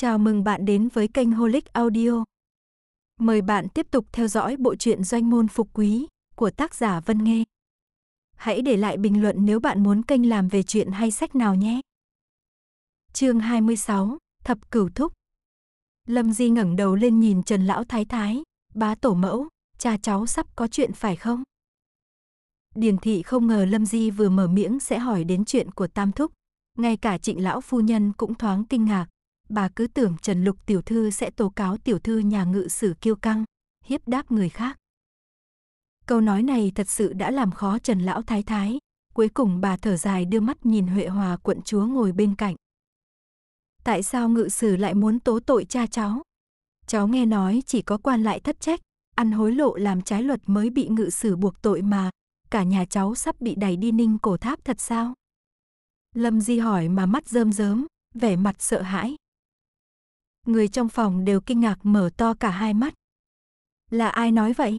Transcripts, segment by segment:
Chào mừng bạn đến với kênh Holic Audio. Mời bạn tiếp tục theo dõi bộ truyện Doanh môn phục quý của tác giả Vân Nghê. Hãy để lại bình luận nếu bạn muốn kênh làm về chuyện hay sách nào nhé. Chương 26: Thập Cửu Thúc. Lâm Di ngẩng đầu lên nhìn Trần lão thái thái, "Bá tổ mẫu, cha cháu sắp có chuyện phải không?" Điền thị không ngờ Lâm Di vừa mở miệng sẽ hỏi đến chuyện của Tam thúc, ngay cả Trịnh lão phu nhân cũng thoáng kinh ngạc, bà cứ tưởng Trần Lục tiểu thư sẽ tố cáo tiểu thư nhà ngự sử kiêu căng, hiếp đáp người khác. Câu nói này thật sự đã làm khó Trần Lão Thái Thái, cuối cùng bà thở dài đưa mắt nhìn Huệ Hòa quận chúa ngồi bên cạnh. Tại sao ngự sử lại muốn tố tội cha cháu? Cháu nghe nói chỉ có quan lại thất trách, ăn hối lộ làm trái luật mới bị ngự sử buộc tội mà, cả nhà cháu sắp bị đẩy đi ninh cổ tháp thật sao? Lâm Di hỏi mà mắt rơm rớm, vẻ mặt sợ hãi người trong phòng đều kinh ngạc mở to cả hai mắt. Là ai nói vậy?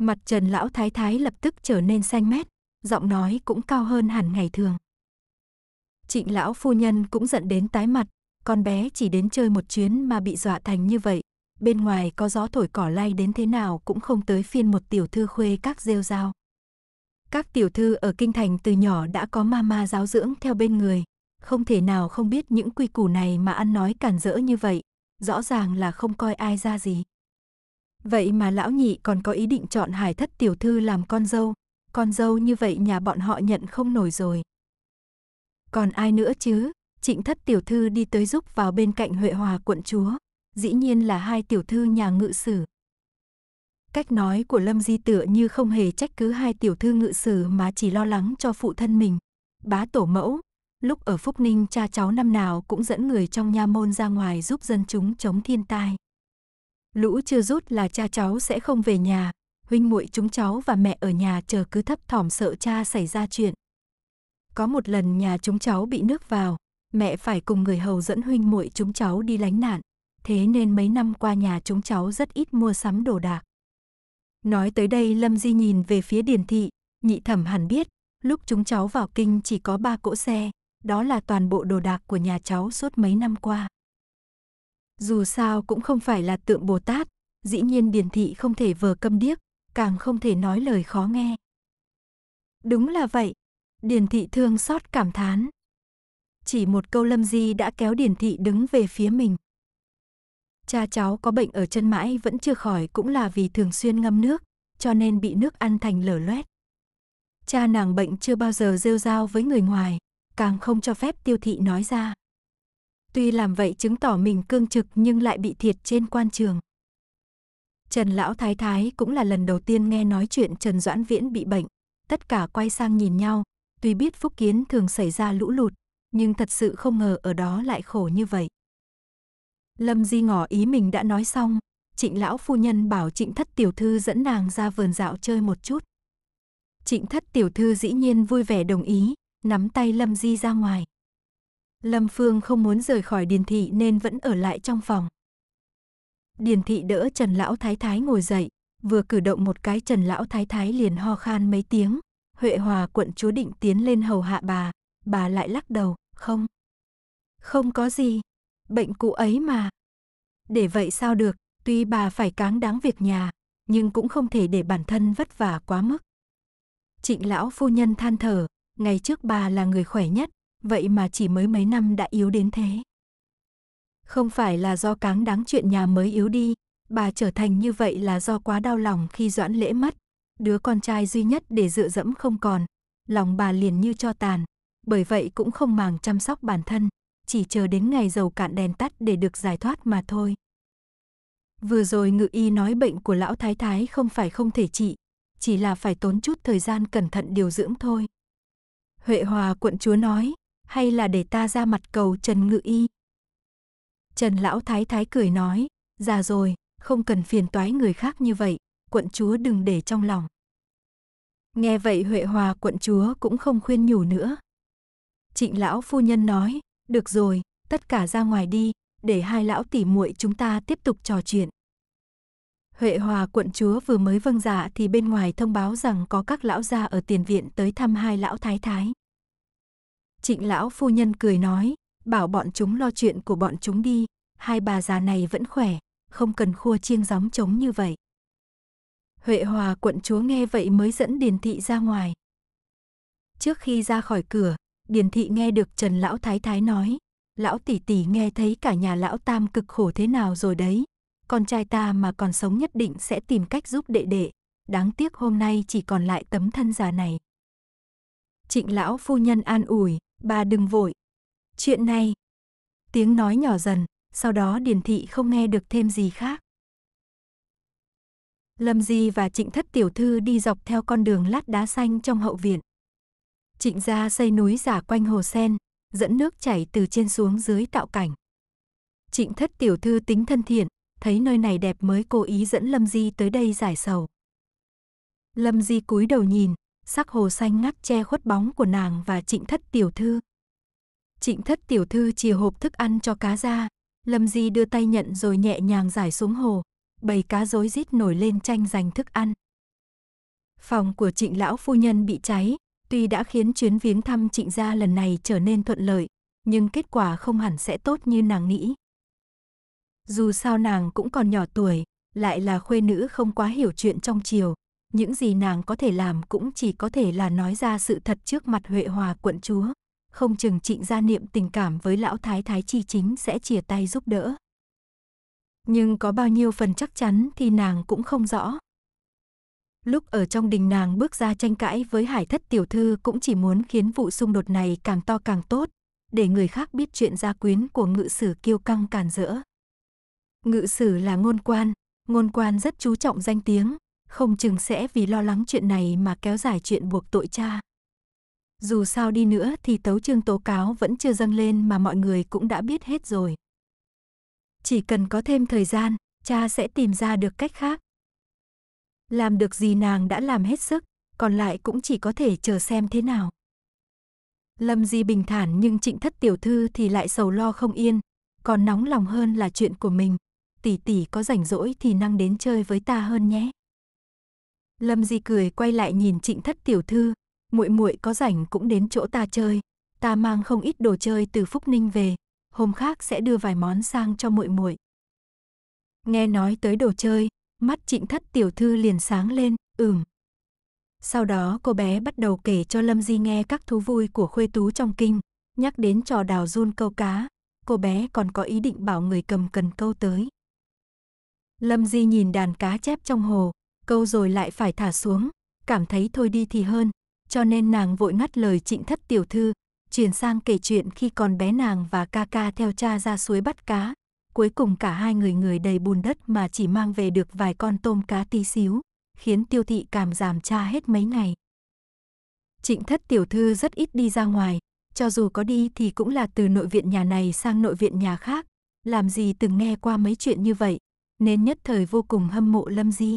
Mặt Trần lão thái thái lập tức trở nên xanh mét, giọng nói cũng cao hơn hẳn ngày thường. Trịnh lão phu nhân cũng giận đến tái mặt, con bé chỉ đến chơi một chuyến mà bị dọa thành như vậy, bên ngoài có gió thổi cỏ lay đến thế nào cũng không tới phiên một tiểu thư khuê các rêu rao. Các tiểu thư ở kinh thành từ nhỏ đã có mama giáo dưỡng theo bên người, không thể nào không biết những quy củ này mà ăn nói cản rỡ như vậy, rõ ràng là không coi ai ra gì. Vậy mà lão nhị còn có ý định chọn hải thất tiểu thư làm con dâu, con dâu như vậy nhà bọn họ nhận không nổi rồi. Còn ai nữa chứ, trịnh thất tiểu thư đi tới giúp vào bên cạnh Huệ Hòa quận chúa, dĩ nhiên là hai tiểu thư nhà ngự sử. Cách nói của Lâm Di tựa như không hề trách cứ hai tiểu thư ngự sử mà chỉ lo lắng cho phụ thân mình. Bá tổ mẫu, lúc ở Phúc Ninh cha cháu năm nào cũng dẫn người trong nha môn ra ngoài giúp dân chúng chống thiên tai. Lũ chưa rút là cha cháu sẽ không về nhà, huynh muội chúng cháu và mẹ ở nhà chờ cứ thấp thỏm sợ cha xảy ra chuyện. Có một lần nhà chúng cháu bị nước vào, mẹ phải cùng người hầu dẫn huynh muội chúng cháu đi lánh nạn, thế nên mấy năm qua nhà chúng cháu rất ít mua sắm đồ đạc. Nói tới đây Lâm Di nhìn về phía Điền Thị, nhị thẩm hẳn biết, lúc chúng cháu vào kinh chỉ có ba cỗ xe, đó là toàn bộ đồ đạc của nhà cháu suốt mấy năm qua. Dù sao cũng không phải là tượng Bồ Tát, dĩ nhiên Điền Thị không thể vờ câm điếc, càng không thể nói lời khó nghe. Đúng là vậy, Điền Thị thương xót cảm thán. Chỉ một câu lâm di đã kéo Điền Thị đứng về phía mình. Cha cháu có bệnh ở chân mãi vẫn chưa khỏi cũng là vì thường xuyên ngâm nước, cho nên bị nước ăn thành lở loét. Cha nàng bệnh chưa bao giờ rêu rao với người ngoài, càng không cho phép tiêu thị nói ra. Tuy làm vậy chứng tỏ mình cương trực nhưng lại bị thiệt trên quan trường. Trần Lão Thái Thái cũng là lần đầu tiên nghe nói chuyện Trần Doãn Viễn bị bệnh. Tất cả quay sang nhìn nhau, tuy biết Phúc Kiến thường xảy ra lũ lụt, nhưng thật sự không ngờ ở đó lại khổ như vậy. Lâm Di ngỏ ý mình đã nói xong, trịnh lão phu nhân bảo trịnh thất tiểu thư dẫn nàng ra vườn dạo chơi một chút. Trịnh thất tiểu thư dĩ nhiên vui vẻ đồng ý, nắm tay Lâm Di ra ngoài. Lâm Phương không muốn rời khỏi Điền Thị nên vẫn ở lại trong phòng. Điền Thị đỡ Trần Lão Thái Thái ngồi dậy, vừa cử động một cái Trần Lão Thái Thái liền ho khan mấy tiếng. Huệ Hòa quận chúa định tiến lên hầu hạ bà, bà lại lắc đầu, không. Không có gì, bệnh cũ ấy mà. Để vậy sao được, tuy bà phải cáng đáng việc nhà, nhưng cũng không thể để bản thân vất vả quá mức. Trịnh lão phu nhân than thở, ngày trước bà là người khỏe nhất, vậy mà chỉ mới mấy năm đã yếu đến thế. Không phải là do cáng đáng chuyện nhà mới yếu đi, bà trở thành như vậy là do quá đau lòng khi doãn lễ mất, đứa con trai duy nhất để dựa dẫm không còn, lòng bà liền như cho tàn, bởi vậy cũng không màng chăm sóc bản thân, chỉ chờ đến ngày dầu cạn đèn tắt để được giải thoát mà thôi. Vừa rồi ngự y nói bệnh của lão thái thái không phải không thể trị, chỉ là phải tốn chút thời gian cẩn thận điều dưỡng thôi. Huệ Hòa quận chúa nói, hay là để ta ra mặt cầu Trần Ngự Y. Trần Lão Thái Thái cười nói, già rồi, không cần phiền toái người khác như vậy, quận chúa đừng để trong lòng. Nghe vậy Huệ Hòa quận chúa cũng không khuyên nhủ nữa. Trịnh lão phu nhân nói, được rồi, tất cả ra ngoài đi, để hai lão tỷ muội chúng ta tiếp tục trò chuyện. Huệ Hòa quận chúa vừa mới vâng dạ thì bên ngoài thông báo rằng có các lão gia ở tiền viện tới thăm hai lão thái thái. Trịnh lão phu nhân cười nói, bảo bọn chúng lo chuyện của bọn chúng đi, hai bà già này vẫn khỏe, không cần khua chiêng gióng trống như vậy. Huệ Hòa quận chúa nghe vậy mới dẫn Điền Thị ra ngoài. Trước khi ra khỏi cửa, Điền Thị nghe được Trần Lão Thái Thái nói, Lão Tỷ Tỷ nghe thấy cả nhà Lão Tam cực khổ thế nào rồi đấy, con trai ta mà còn sống nhất định sẽ tìm cách giúp đệ đệ, đáng tiếc hôm nay chỉ còn lại tấm thân già này. Trịnh lão phu nhân an ủi, bà đừng vội. Chuyện này, tiếng nói nhỏ dần, sau đó Điền Thị không nghe được thêm gì khác. Lâm Di và Trịnh Thất Tiểu Thư đi dọc theo con đường lát đá xanh trong hậu viện. Trịnh gia xây núi giả quanh hồ sen, dẫn nước chảy từ trên xuống dưới tạo cảnh. Trịnh Thất Tiểu Thư tính thân thiện, thấy nơi này đẹp mới cố ý dẫn Lâm Di tới đây giải sầu. Lâm Di cúi đầu nhìn, sắc hồ xanh ngắt che khuất bóng của nàng và trịnh thất tiểu thư. Trịnh thất tiểu thư chìa hộp thức ăn cho cá ra, Lâm Di đưa tay nhận rồi nhẹ nhàng giải xuống hồ, bầy cá rối rít nổi lên tranh giành thức ăn. Phòng của trịnh lão phu nhân bị cháy, tuy đã khiến chuyến viếng thăm trịnh gia lần này trở nên thuận lợi, nhưng kết quả không hẳn sẽ tốt như nàng nghĩ. Dù sao nàng cũng còn nhỏ tuổi, lại là khuê nữ không quá hiểu chuyện trong chiều. Những gì nàng có thể làm cũng chỉ có thể là nói ra sự thật trước mặt Huệ Hòa quận chúa. Không chừng trịnh gia niệm tình cảm với lão thái thái chi chính sẽ chia tay giúp đỡ. Nhưng có bao nhiêu phần chắc chắn thì nàng cũng không rõ. Lúc ở trong đình nàng bước ra tranh cãi với hải thất tiểu thư cũng chỉ muốn khiến vụ xung đột này càng to càng tốt, để người khác biết chuyện gia quyến của ngự sử kiêu căng càn rỡ. Ngự sử là ngôn quan, ngôn quan rất chú trọng danh tiếng, không chừng sẽ vì lo lắng chuyện này mà kéo dài chuyện buộc tội cha. Dù sao đi nữa thì tấu chương tố cáo vẫn chưa dâng lên mà mọi người cũng đã biết hết rồi. Chỉ cần có thêm thời gian, cha sẽ tìm ra được cách khác. Làm được gì nàng đã làm hết sức, còn lại cũng chỉ có thể chờ xem thế nào. Lâm Di bình thản nhưng trịnh thất tiểu thư thì lại sầu lo không yên, còn nóng lòng hơn là chuyện của mình tỷ tỷ có rảnh rỗi thì năng đến chơi với ta hơn nhé. Lâm Di cười quay lại nhìn Trịnh Thất tiểu thư, muội muội có rảnh cũng đến chỗ ta chơi, ta mang không ít đồ chơi từ Phúc Ninh về, hôm khác sẽ đưa vài món sang cho muội muội. Nghe nói tới đồ chơi, mắt Trịnh Thất tiểu thư liền sáng lên, ừm. Sau đó cô bé bắt đầu kể cho Lâm Di nghe các thú vui của khuê tú trong kinh, nhắc đến trò đào run câu cá, cô bé còn có ý định bảo người cầm cần câu tới. Lâm Di nhìn đàn cá chép trong hồ, câu rồi lại phải thả xuống, cảm thấy thôi đi thì hơn, cho nên nàng vội ngắt lời trịnh thất tiểu thư, chuyển sang kể chuyện khi còn bé nàng và ca ca theo cha ra suối bắt cá. Cuối cùng cả hai người người đầy bùn đất mà chỉ mang về được vài con tôm cá tí xíu, khiến tiêu thị cảm giảm cha hết mấy ngày. Trịnh thất tiểu thư rất ít đi ra ngoài, cho dù có đi thì cũng là từ nội viện nhà này sang nội viện nhà khác, làm gì từng nghe qua mấy chuyện như vậy, nên nhất thời vô cùng hâm mộ Lâm Di.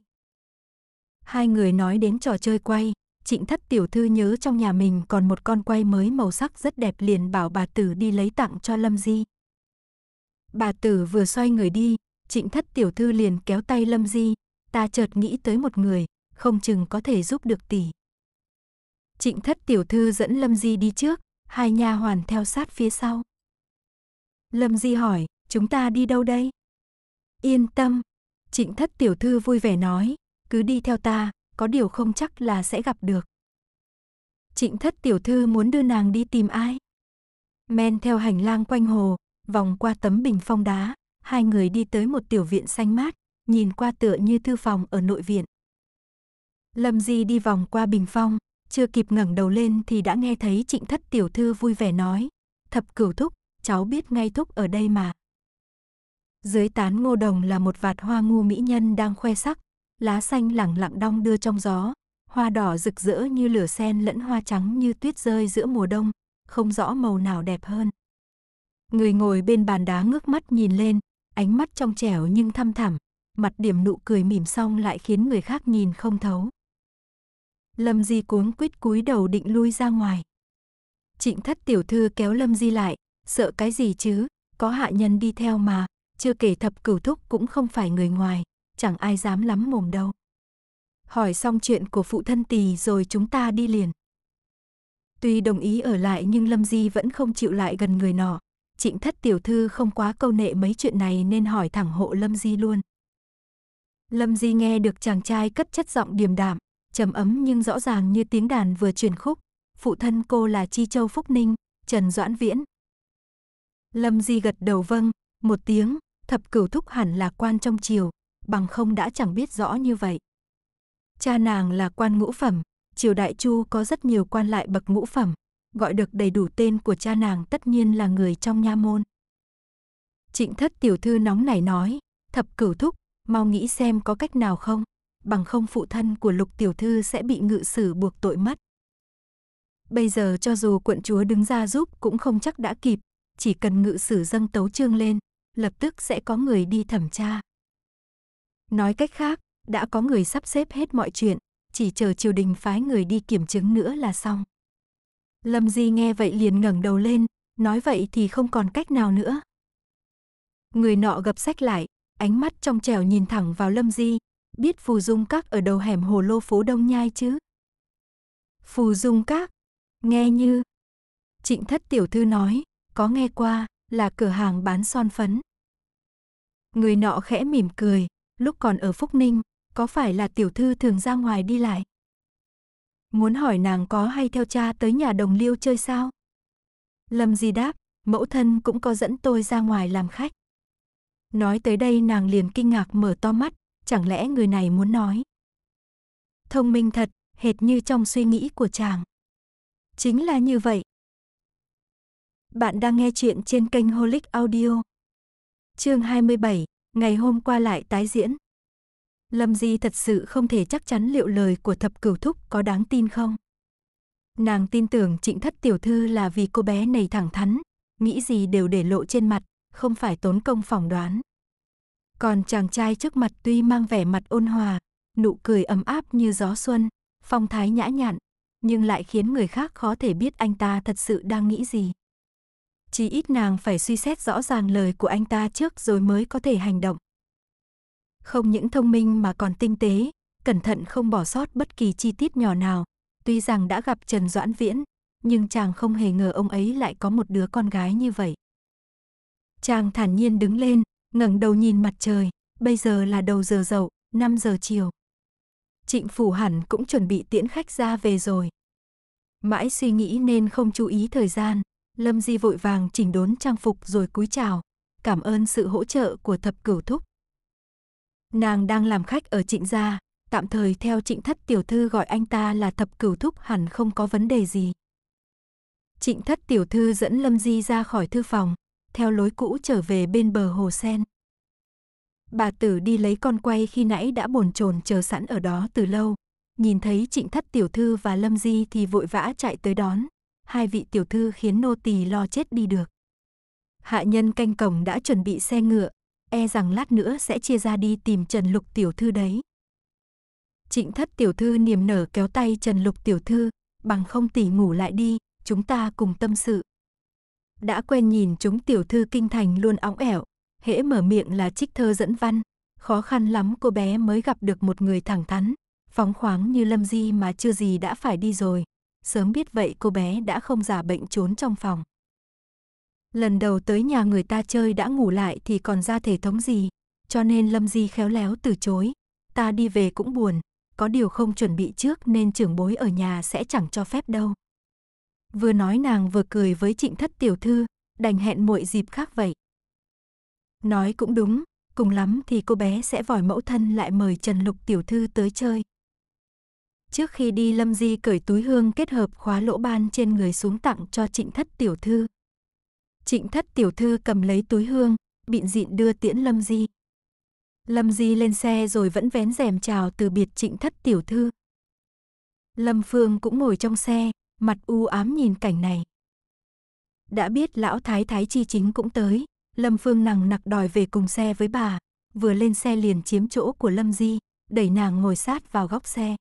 Hai người nói đến trò chơi quay, Trịnh Thất tiểu thư nhớ trong nhà mình còn một con quay mới màu sắc rất đẹp liền bảo bà tử đi lấy tặng cho Lâm Di. Bà tử vừa xoay người đi, Trịnh Thất tiểu thư liền kéo tay Lâm Di, ta chợt nghĩ tới một người, không chừng có thể giúp được tỷ. Trịnh Thất tiểu thư dẫn Lâm Di đi trước, hai nha hoàn theo sát phía sau. Lâm Di hỏi, chúng ta đi đâu đây? Yên tâm, trịnh thất tiểu thư vui vẻ nói, cứ đi theo ta, có điều không chắc là sẽ gặp được. Trịnh thất tiểu thư muốn đưa nàng đi tìm ai? Men theo hành lang quanh hồ, vòng qua tấm bình phong đá, hai người đi tới một tiểu viện xanh mát, nhìn qua tựa như thư phòng ở nội viện. Lâm Di đi vòng qua bình phong, chưa kịp ngẩng đầu lên thì đã nghe thấy trịnh thất tiểu thư vui vẻ nói, thập cửu thúc, cháu biết ngay thúc ở đây mà. Dưới tán ngô đồng là một vạt hoa ngu mỹ nhân đang khoe sắc, lá xanh lẳng lặng đong đưa trong gió, hoa đỏ rực rỡ như lửa sen lẫn hoa trắng như tuyết rơi giữa mùa đông, không rõ màu nào đẹp hơn. Người ngồi bên bàn đá ngước mắt nhìn lên, ánh mắt trong trẻo nhưng thăm thẳm, mặt điểm nụ cười mỉm xong lại khiến người khác nhìn không thấu. Lâm Di cuống quýt cúi đầu định lui ra ngoài. Trịnh thất tiểu thư kéo Lâm Di lại, sợ cái gì chứ, có hạ nhân đi theo mà, chưa kể thập cửu thúc cũng không phải người ngoài, chẳng ai dám lắm mồm đâu. Hỏi xong chuyện của phụ thân tỳ rồi chúng ta đi liền. Tuy đồng ý ở lại nhưng Lâm Di vẫn không chịu lại gần người nọ. Trịnh thất tiểu thư không quá câu nệ mấy chuyện này nên hỏi thẳng hộ Lâm Di luôn. Lâm Di nghe được chàng trai cất chất giọng điềm đạm, trầm ấm nhưng rõ ràng như tiếng đàn vừa truyền khúc. Phụ thân cô là Chi Châu Phúc Ninh, Trần Doãn Viễn. Lâm Di gật đầu vâng, một tiếng, thập cửu thúc hẳn là quan trong triều, bằng không đã chẳng biết rõ như vậy. Cha nàng là quan ngũ phẩm, triều đại chu có rất nhiều quan lại bậc ngũ phẩm, gọi được đầy đủ tên của cha nàng tất nhiên là người trong nha môn. Trịnh thất tiểu thư nóng nảy nói, thập cửu thúc, mau nghĩ xem có cách nào không, bằng không phụ thân của lục tiểu thư sẽ bị ngự xử buộc tội mất. Bây giờ cho dù quận chúa đứng ra giúp cũng không chắc đã kịp, chỉ cần ngự sử dâng tấu chương lên, lập tức sẽ có người đi thẩm tra. Nói cách khác, đã có người sắp xếp hết mọi chuyện, chỉ chờ triều đình phái người đi kiểm chứng nữa là xong. Lâm Di nghe vậy liền ngẩng đầu lên, nói vậy thì không còn cách nào nữa. Người nọ gập sách lại, ánh mắt trong trẻo nhìn thẳng vào Lâm Di, biết Phù Dung Các ở đầu hẻm hồ lô phố Đông Nhai chứ. Phù Dung Các, nghe như. Trịnh thất tiểu thư nói, có nghe qua, là cửa hàng bán son phấn. Người nọ khẽ mỉm cười, lúc còn ở Phúc Ninh, có phải là tiểu thư thường ra ngoài đi lại? Muốn hỏi nàng có hay theo cha tới nhà đồng liêu chơi sao? Lâm Di đáp, mẫu thân cũng có dẫn tôi ra ngoài làm khách. Nói tới đây nàng liền kinh ngạc mở to mắt, chẳng lẽ người này muốn nói. Thông minh thật, hệt như trong suy nghĩ của chàng. Chính là như vậy, bạn đang nghe chuyện trên kênh Holic Audio. Chương 27, ngày hôm qua lại tái diễn. Lâm Di thật sự không thể chắc chắn liệu lời của thập cửu thúc có đáng tin không. Nàng tin tưởng trịnh thất tiểu thư là vì cô bé này thẳng thắn, nghĩ gì đều để lộ trên mặt, không phải tốn công phỏng đoán. Còn chàng trai trước mặt tuy mang vẻ mặt ôn hòa, nụ cười ấm áp như gió xuân, phong thái nhã nhặn, nhưng lại khiến người khác khó thể biết anh ta thật sự đang nghĩ gì. Chỉ ít nàng phải suy xét rõ ràng lời của anh ta trước rồi mới có thể hành động. Không những thông minh mà còn tinh tế, cẩn thận không bỏ sót bất kỳ chi tiết nhỏ nào. Tuy rằng đã gặp Trần Doãn Viễn, nhưng chàng không hề ngờ ông ấy lại có một đứa con gái như vậy. Chàng thản nhiên đứng lên, ngẩng đầu nhìn mặt trời, bây giờ là đầu giờ dậu, 5 giờ chiều. Trịnh Phủ hẳn cũng chuẩn bị tiễn khách ra về rồi. Mãi suy nghĩ nên không chú ý thời gian, Lâm Di vội vàng chỉnh đốn trang phục rồi cúi chào, cảm ơn sự hỗ trợ của thập cửu thúc. Nàng đang làm khách ở trịnh gia, tạm thời theo trịnh thất tiểu thư gọi anh ta là thập cửu thúc hẳn không có vấn đề gì. Trịnh thất tiểu thư dẫn Lâm Di ra khỏi thư phòng, theo lối cũ trở về bên bờ hồ sen. Bà tử đi lấy con quay khi nãy đã bồn chồn chờ sẵn ở đó từ lâu, nhìn thấy trịnh thất tiểu thư và Lâm Di thì vội vã chạy tới đón hai vị tiểu thư khiến nô tỳ lo chết đi được. Hạ nhân canh cổng đã chuẩn bị xe ngựa, e rằng lát nữa sẽ chia ra đi tìm Trần Lục tiểu thư đấy. Trịnh thất tiểu thư niềm nở kéo tay Trần Lục tiểu thư, bằng không tỷ ngủ lại đi, chúng ta cùng tâm sự. Đã quen nhìn chúng tiểu thư kinh thành luôn óng ẻo, hễ mở miệng là trích thơ dẫn văn, khó khăn lắm cô bé mới gặp được một người thẳng thắn, phóng khoáng như Lâm Di mà chưa gì đã phải đi rồi sớm biết vậy cô bé đã không giả bệnh trốn trong phòng. Lần đầu tới nhà người ta chơi đã ngủ lại thì còn ra thể thống gì, cho nên Lâm Di khéo léo từ chối. Ta đi về cũng buồn, có điều không chuẩn bị trước nên trưởng bối ở nhà sẽ chẳng cho phép đâu. Vừa nói nàng vừa cười với trịnh thất tiểu thư, đành hẹn muội dịp khác vậy. Nói cũng đúng, cùng lắm thì cô bé sẽ vòi mẫu thân lại mời Trần Lục tiểu thư tới chơi. Trước khi đi Lâm Di cởi túi hương kết hợp khóa lỗ ban trên người xuống tặng cho trịnh thất tiểu thư. Trịnh thất tiểu thư cầm lấy túi hương, bịn dịn đưa tiễn Lâm Di. Lâm Di lên xe rồi vẫn vén rèm chào từ biệt trịnh thất tiểu thư. Lâm Phương cũng ngồi trong xe, mặt u ám nhìn cảnh này. Đã biết lão thái thái chi chính cũng tới, Lâm Phương nằng nặc đòi về cùng xe với bà, vừa lên xe liền chiếm chỗ của Lâm Di, đẩy nàng ngồi sát vào góc xe.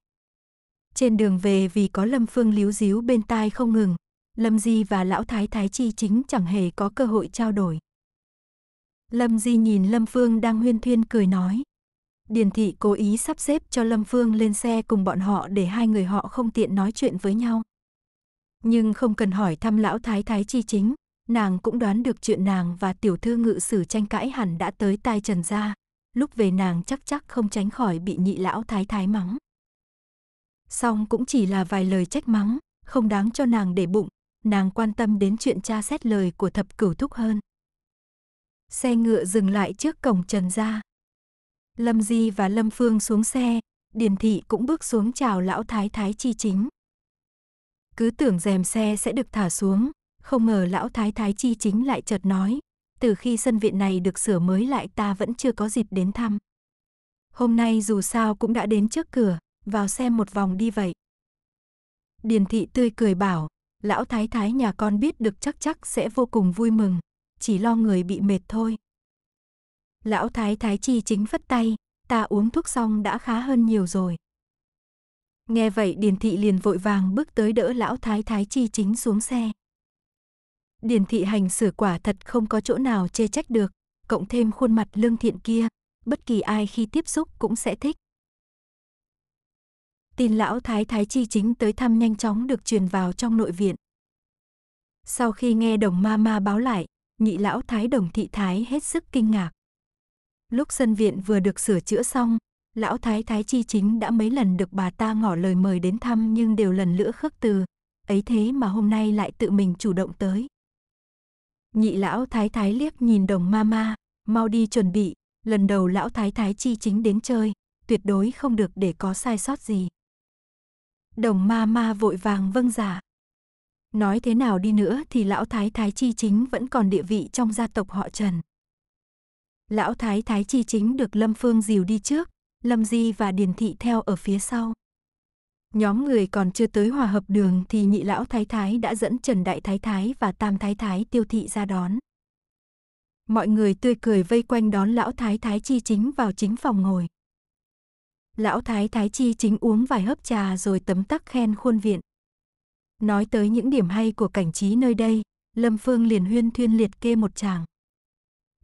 Trên đường về vì có Lâm Phương líu díu bên tai không ngừng, Lâm Di và lão thái thái chi chính chẳng hề có cơ hội trao đổi. Lâm Di nhìn Lâm Phương đang huyên thuyên cười nói. Điền thị cố ý sắp xếp cho Lâm Phương lên xe cùng bọn họ để hai người họ không tiện nói chuyện với nhau. Nhưng không cần hỏi thăm lão thái thái chi chính, nàng cũng đoán được chuyện nàng và tiểu thư ngự sử tranh cãi hẳn đã tới tai Trần gia. Lúc về nàng chắc chắc không tránh khỏi bị nhị lão thái thái mắng song cũng chỉ là vài lời trách mắng, không đáng cho nàng để bụng, nàng quan tâm đến chuyện cha xét lời của thập cửu thúc hơn. Xe ngựa dừng lại trước cổng Trần gia. Lâm Di và Lâm Phương xuống xe, Điền Thị cũng bước xuống chào lão thái thái chi chính. Cứ tưởng rèm xe sẽ được thả xuống, không ngờ lão thái thái chi chính lại chợt nói, từ khi sân viện này được sửa mới lại ta vẫn chưa có dịp đến thăm. Hôm nay dù sao cũng đã đến trước cửa, vào xem một vòng đi vậy. Điền thị tươi cười bảo, lão thái thái nhà con biết được chắc chắc sẽ vô cùng vui mừng, chỉ lo người bị mệt thôi. Lão thái thái chi chính phất tay, ta uống thuốc xong đã khá hơn nhiều rồi. Nghe vậy Điền thị liền vội vàng bước tới đỡ lão thái thái chi chính xuống xe. Điền thị hành xử quả thật không có chỗ nào chê trách được, cộng thêm khuôn mặt lương thiện kia, bất kỳ ai khi tiếp xúc cũng sẽ thích tin lão thái thái chi chính tới thăm nhanh chóng được truyền vào trong nội viện. Sau khi nghe đồng ma ma báo lại, nhị lão thái đồng thị thái hết sức kinh ngạc. Lúc sân viện vừa được sửa chữa xong, lão thái thái chi chính đã mấy lần được bà ta ngỏ lời mời đến thăm nhưng đều lần lữa khước từ, ấy thế mà hôm nay lại tự mình chủ động tới. Nhị lão thái thái liếc nhìn đồng ma ma, mau đi chuẩn bị, lần đầu lão thái thái chi chính đến chơi, tuyệt đối không được để có sai sót gì. Đồng ma ma vội vàng vâng giả. Dạ. Nói thế nào đi nữa thì lão thái thái chi chính vẫn còn địa vị trong gia tộc họ Trần. Lão thái thái chi chính được Lâm Phương dìu đi trước, Lâm Di và Điền Thị theo ở phía sau. Nhóm người còn chưa tới hòa hợp đường thì nhị lão thái thái đã dẫn Trần Đại Thái Thái và Tam Thái Thái tiêu thị ra đón. Mọi người tươi cười vây quanh đón lão thái thái chi chính vào chính phòng ngồi lão thái thái chi chính uống vài hớp trà rồi tấm tắc khen khuôn viện. Nói tới những điểm hay của cảnh trí nơi đây, Lâm Phương liền huyên thuyên liệt kê một tràng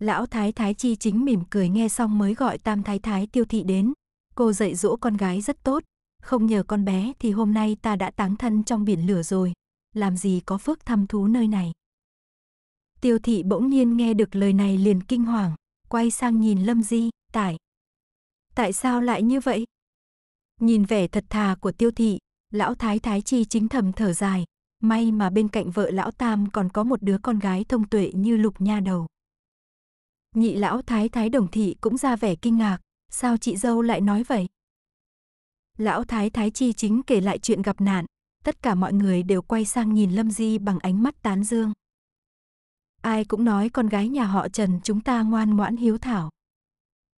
Lão thái thái chi chính mỉm cười nghe xong mới gọi tam thái thái tiêu thị đến. Cô dạy dỗ con gái rất tốt, không nhờ con bé thì hôm nay ta đã táng thân trong biển lửa rồi. Làm gì có phước thăm thú nơi này. Tiêu thị bỗng nhiên nghe được lời này liền kinh hoàng, quay sang nhìn Lâm Di, tải, tại sao lại như vậy? Nhìn vẻ thật thà của tiêu thị, lão thái thái chi chính thầm thở dài, may mà bên cạnh vợ lão tam còn có một đứa con gái thông tuệ như lục nha đầu. Nhị lão thái thái đồng thị cũng ra vẻ kinh ngạc, sao chị dâu lại nói vậy? Lão thái thái chi chính kể lại chuyện gặp nạn, tất cả mọi người đều quay sang nhìn Lâm Di bằng ánh mắt tán dương. Ai cũng nói con gái nhà họ Trần chúng ta ngoan ngoãn hiếu thảo.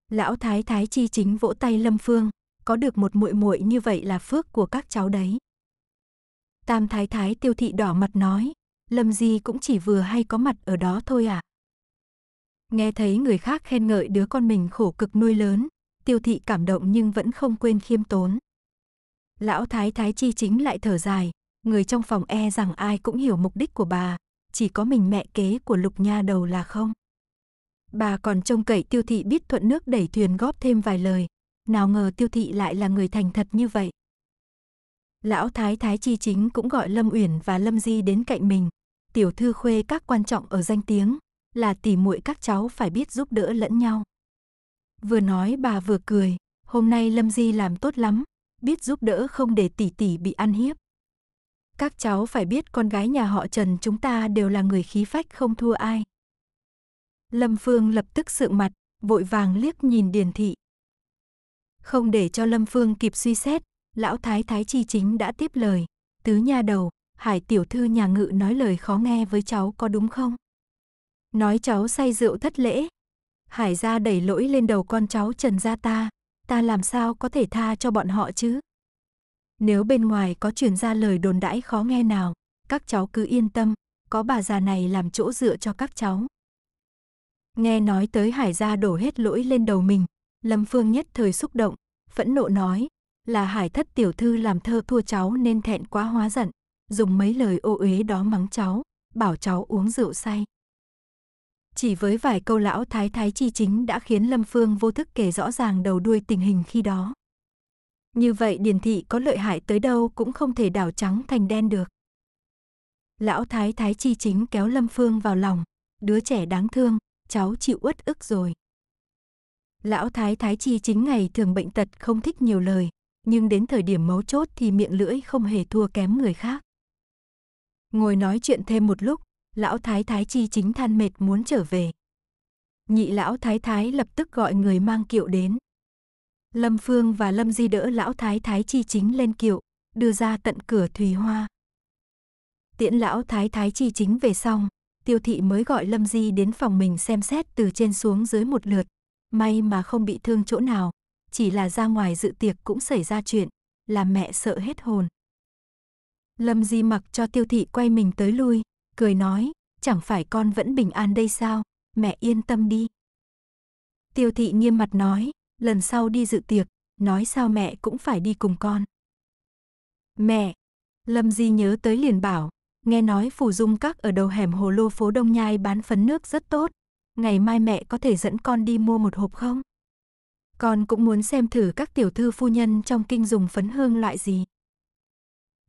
Lão thái thái chi chính vỗ tay Lâm Phương, có được một muội muội như vậy là phước của các cháu đấy. Tam thái thái tiêu thị đỏ mặt nói, Lâm Di cũng chỉ vừa hay có mặt ở đó thôi à. Nghe thấy người khác khen ngợi đứa con mình khổ cực nuôi lớn, tiêu thị cảm động nhưng vẫn không quên khiêm tốn. Lão thái thái chi chính lại thở dài, người trong phòng e rằng ai cũng hiểu mục đích của bà, chỉ có mình mẹ kế của lục nha đầu là không. Bà còn trông cậy tiêu thị biết thuận nước đẩy thuyền góp thêm vài lời. Nào ngờ tiêu thị lại là người thành thật như vậy. Lão Thái Thái Chi Chính cũng gọi Lâm Uyển và Lâm Di đến cạnh mình. Tiểu thư khuê các quan trọng ở danh tiếng, là tỉ muội các cháu phải biết giúp đỡ lẫn nhau. Vừa nói bà vừa cười, hôm nay Lâm Di làm tốt lắm, biết giúp đỡ không để tỷ tỷ bị ăn hiếp. Các cháu phải biết con gái nhà họ Trần chúng ta đều là người khí phách không thua ai. Lâm Phương lập tức sự mặt, vội vàng liếc nhìn Điền Thị. Không để cho Lâm Phương kịp suy xét, lão thái thái chi chính đã tiếp lời. Tứ nhà đầu, hải tiểu thư nhà ngự nói lời khó nghe với cháu có đúng không? Nói cháu say rượu thất lễ. Hải gia đẩy lỗi lên đầu con cháu trần gia ta, ta làm sao có thể tha cho bọn họ chứ? Nếu bên ngoài có truyền ra lời đồn đãi khó nghe nào, các cháu cứ yên tâm, có bà già này làm chỗ dựa cho các cháu. Nghe nói tới Hải gia đổ hết lỗi lên đầu mình, Lâm Phương nhất thời xúc động, phẫn nộ nói, là Hải thất tiểu thư làm thơ thua cháu nên thẹn quá hóa giận, dùng mấy lời ô uế đó mắng cháu, bảo cháu uống rượu say. Chỉ với vài câu lão thái thái chi chính đã khiến Lâm Phương vô thức kể rõ ràng đầu đuôi tình hình khi đó. Như vậy Điền thị có lợi hại tới đâu cũng không thể đảo trắng thành đen được. Lão thái thái chi chính kéo Lâm Phương vào lòng, đứa trẻ đáng thương, cháu chịu uất ức rồi. Lão Thái Thái Chi chính ngày thường bệnh tật không thích nhiều lời, nhưng đến thời điểm mấu chốt thì miệng lưỡi không hề thua kém người khác. Ngồi nói chuyện thêm một lúc, lão Thái Thái Chi chính than mệt muốn trở về. Nhị lão Thái Thái lập tức gọi người mang kiệu đến. Lâm Phương và Lâm Di đỡ lão Thái Thái Chi chính lên kiệu, đưa ra tận cửa Thùy Hoa. Tiễn lão Thái Thái Chi chính về xong, tiêu thị mới gọi Lâm Di đến phòng mình xem xét từ trên xuống dưới một lượt. May mà không bị thương chỗ nào, chỉ là ra ngoài dự tiệc cũng xảy ra chuyện, làm mẹ sợ hết hồn. Lâm Di mặc cho tiêu thị quay mình tới lui, cười nói, chẳng phải con vẫn bình an đây sao, mẹ yên tâm đi. Tiêu thị nghiêm mặt nói, lần sau đi dự tiệc, nói sao mẹ cũng phải đi cùng con. Mẹ, Lâm Di nhớ tới liền bảo, Nghe nói phủ dung các ở đầu hẻm hồ lô phố Đông Nhai bán phấn nước rất tốt. Ngày mai mẹ có thể dẫn con đi mua một hộp không? Con cũng muốn xem thử các tiểu thư phu nhân trong kinh dùng phấn hương loại gì.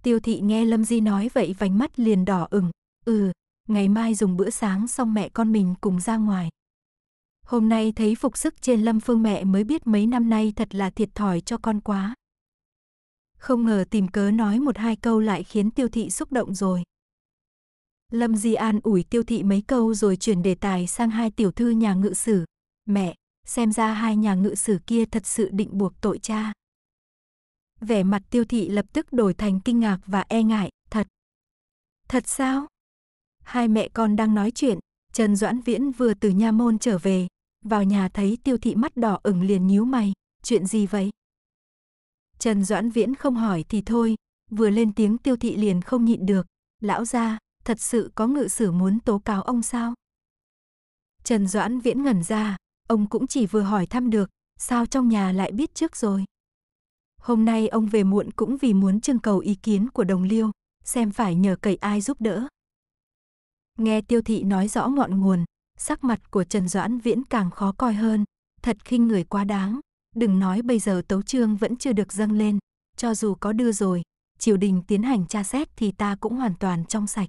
Tiêu thị nghe Lâm Di nói vậy vành mắt liền đỏ ửng. Ừ, ngày mai dùng bữa sáng xong mẹ con mình cùng ra ngoài. Hôm nay thấy phục sức trên Lâm Phương mẹ mới biết mấy năm nay thật là thiệt thòi cho con quá. Không ngờ tìm cớ nói một hai câu lại khiến tiêu thị xúc động rồi. Lâm Di An ủi tiêu thị mấy câu rồi chuyển đề tài sang hai tiểu thư nhà ngự sử. Mẹ, xem ra hai nhà ngự sử kia thật sự định buộc tội cha. Vẻ mặt tiêu thị lập tức đổi thành kinh ngạc và e ngại, thật. Thật sao? Hai mẹ con đang nói chuyện, Trần Doãn Viễn vừa từ nha môn trở về, vào nhà thấy tiêu thị mắt đỏ ửng liền nhíu mày, chuyện gì vậy? Trần Doãn Viễn không hỏi thì thôi, vừa lên tiếng tiêu thị liền không nhịn được, lão ra, thật sự có ngự sử muốn tố cáo ông sao? Trần Doãn Viễn ngẩn ra, ông cũng chỉ vừa hỏi thăm được, sao trong nhà lại biết trước rồi? Hôm nay ông về muộn cũng vì muốn trưng cầu ý kiến của đồng liêu, xem phải nhờ cậy ai giúp đỡ. Nghe tiêu thị nói rõ ngọn nguồn, sắc mặt của Trần Doãn Viễn càng khó coi hơn, thật khinh người quá đáng. Đừng nói bây giờ tấu trương vẫn chưa được dâng lên, cho dù có đưa rồi, triều đình tiến hành tra xét thì ta cũng hoàn toàn trong sạch.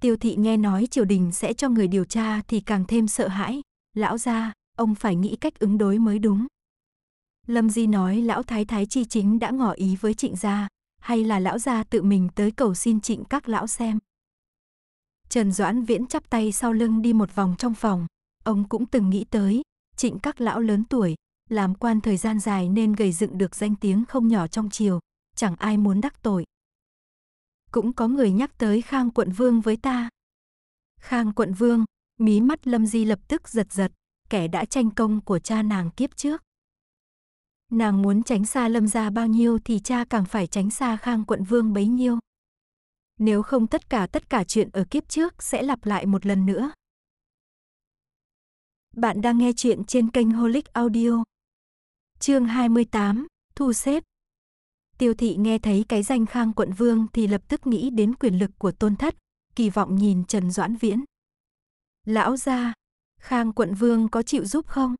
Tiêu thị nghe nói triều đình sẽ cho người điều tra thì càng thêm sợ hãi. Lão ra, ông phải nghĩ cách ứng đối mới đúng. Lâm Di nói lão thái thái chi chính đã ngỏ ý với trịnh gia, hay là lão gia tự mình tới cầu xin trịnh các lão xem. Trần Doãn Viễn chắp tay sau lưng đi một vòng trong phòng, ông cũng từng nghĩ tới, trịnh các lão lớn tuổi, làm quan thời gian dài nên gây dựng được danh tiếng không nhỏ trong triều, chẳng ai muốn đắc tội cũng có người nhắc tới Khang quận vương với ta. Khang quận vương, mí mắt Lâm Di lập tức giật giật, kẻ đã tranh công của cha nàng kiếp trước. Nàng muốn tránh xa Lâm gia bao nhiêu thì cha càng phải tránh xa Khang quận vương bấy nhiêu. Nếu không tất cả tất cả chuyện ở kiếp trước sẽ lặp lại một lần nữa. Bạn đang nghe chuyện trên kênh Holic Audio. Chương 28, thu xếp. Tiêu thị nghe thấy cái danh khang quận vương thì lập tức nghĩ đến quyền lực của tôn thất, kỳ vọng nhìn Trần Doãn Viễn. Lão gia, khang quận vương có chịu giúp không?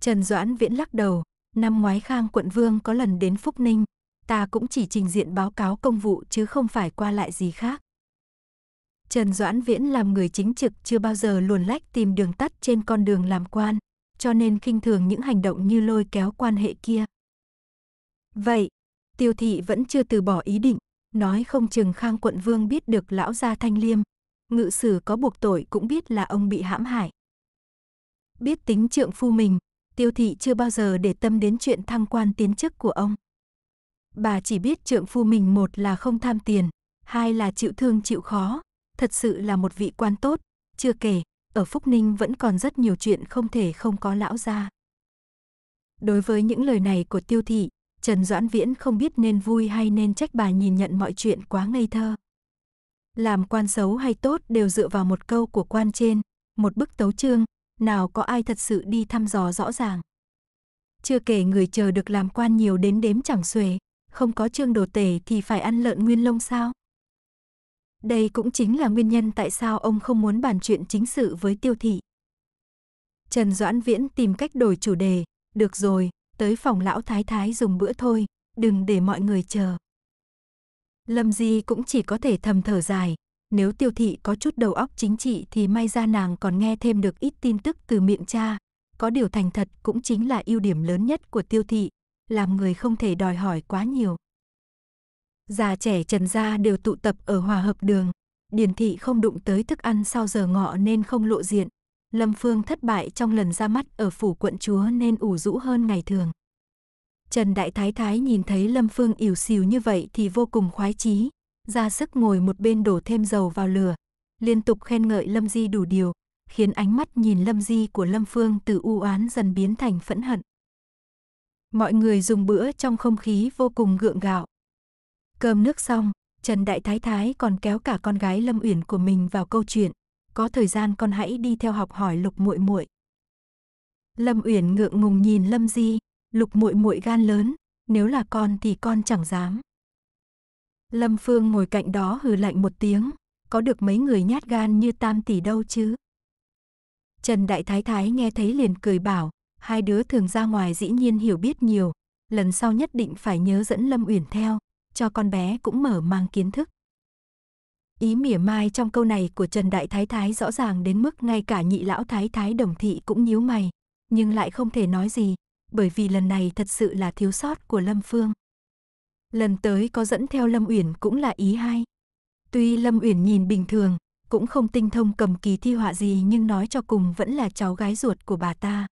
Trần Doãn Viễn lắc đầu, năm ngoái khang quận vương có lần đến Phúc Ninh, ta cũng chỉ trình diện báo cáo công vụ chứ không phải qua lại gì khác. Trần Doãn Viễn làm người chính trực chưa bao giờ luồn lách tìm đường tắt trên con đường làm quan, cho nên khinh thường những hành động như lôi kéo quan hệ kia. Vậy, Tiêu thị vẫn chưa từ bỏ ý định, nói không chừng Khang quận vương biết được lão gia Thanh Liêm, ngự sử có buộc tội cũng biết là ông bị hãm hại. Biết tính trượng phu mình, Tiêu thị chưa bao giờ để tâm đến chuyện thăng quan tiến chức của ông. Bà chỉ biết trượng phu mình một là không tham tiền, hai là chịu thương chịu khó, thật sự là một vị quan tốt, chưa kể, ở Phúc Ninh vẫn còn rất nhiều chuyện không thể không có lão gia. Đối với những lời này của Tiêu thị, Trần Doãn Viễn không biết nên vui hay nên trách bà nhìn nhận mọi chuyện quá ngây thơ. Làm quan xấu hay tốt đều dựa vào một câu của quan trên, một bức tấu chương, nào có ai thật sự đi thăm dò rõ ràng. Chưa kể người chờ được làm quan nhiều đến đếm chẳng xuể, không có trương đồ tể thì phải ăn lợn nguyên lông sao? Đây cũng chính là nguyên nhân tại sao ông không muốn bàn chuyện chính sự với tiêu thị. Trần Doãn Viễn tìm cách đổi chủ đề, được rồi, tới phòng lão thái thái dùng bữa thôi, đừng để mọi người chờ. Lâm Di cũng chỉ có thể thầm thở dài, nếu tiêu thị có chút đầu óc chính trị thì may ra nàng còn nghe thêm được ít tin tức từ miệng cha. Có điều thành thật cũng chính là ưu điểm lớn nhất của tiêu thị, làm người không thể đòi hỏi quá nhiều. Già trẻ trần gia đều tụ tập ở hòa hợp đường, Điền thị không đụng tới thức ăn sau giờ ngọ nên không lộ diện, Lâm Phương thất bại trong lần ra mắt ở phủ quận chúa nên ủ rũ hơn ngày thường. Trần Đại Thái Thái nhìn thấy Lâm Phương ỉu xìu như vậy thì vô cùng khoái chí, ra sức ngồi một bên đổ thêm dầu vào lửa, liên tục khen ngợi Lâm Di đủ điều, khiến ánh mắt nhìn Lâm Di của Lâm Phương từ u oán dần biến thành phẫn hận. Mọi người dùng bữa trong không khí vô cùng gượng gạo. Cơm nước xong, Trần Đại Thái Thái còn kéo cả con gái Lâm Uyển của mình vào câu chuyện, có thời gian con hãy đi theo học hỏi Lục muội muội. Lâm Uyển ngượng ngùng nhìn Lâm Di, Lục muội muội gan lớn, nếu là con thì con chẳng dám. Lâm Phương ngồi cạnh đó hừ lạnh một tiếng, có được mấy người nhát gan như tam tỷ đâu chứ. Trần Đại Thái Thái nghe thấy liền cười bảo, hai đứa thường ra ngoài dĩ nhiên hiểu biết nhiều, lần sau nhất định phải nhớ dẫn Lâm Uyển theo, cho con bé cũng mở mang kiến thức. Ý mỉa mai trong câu này của Trần Đại Thái Thái rõ ràng đến mức ngay cả nhị lão Thái Thái đồng thị cũng nhíu mày, nhưng lại không thể nói gì, bởi vì lần này thật sự là thiếu sót của Lâm Phương. Lần tới có dẫn theo Lâm Uyển cũng là ý hay. Tuy Lâm Uyển nhìn bình thường, cũng không tinh thông cầm kỳ thi họa gì nhưng nói cho cùng vẫn là cháu gái ruột của bà ta.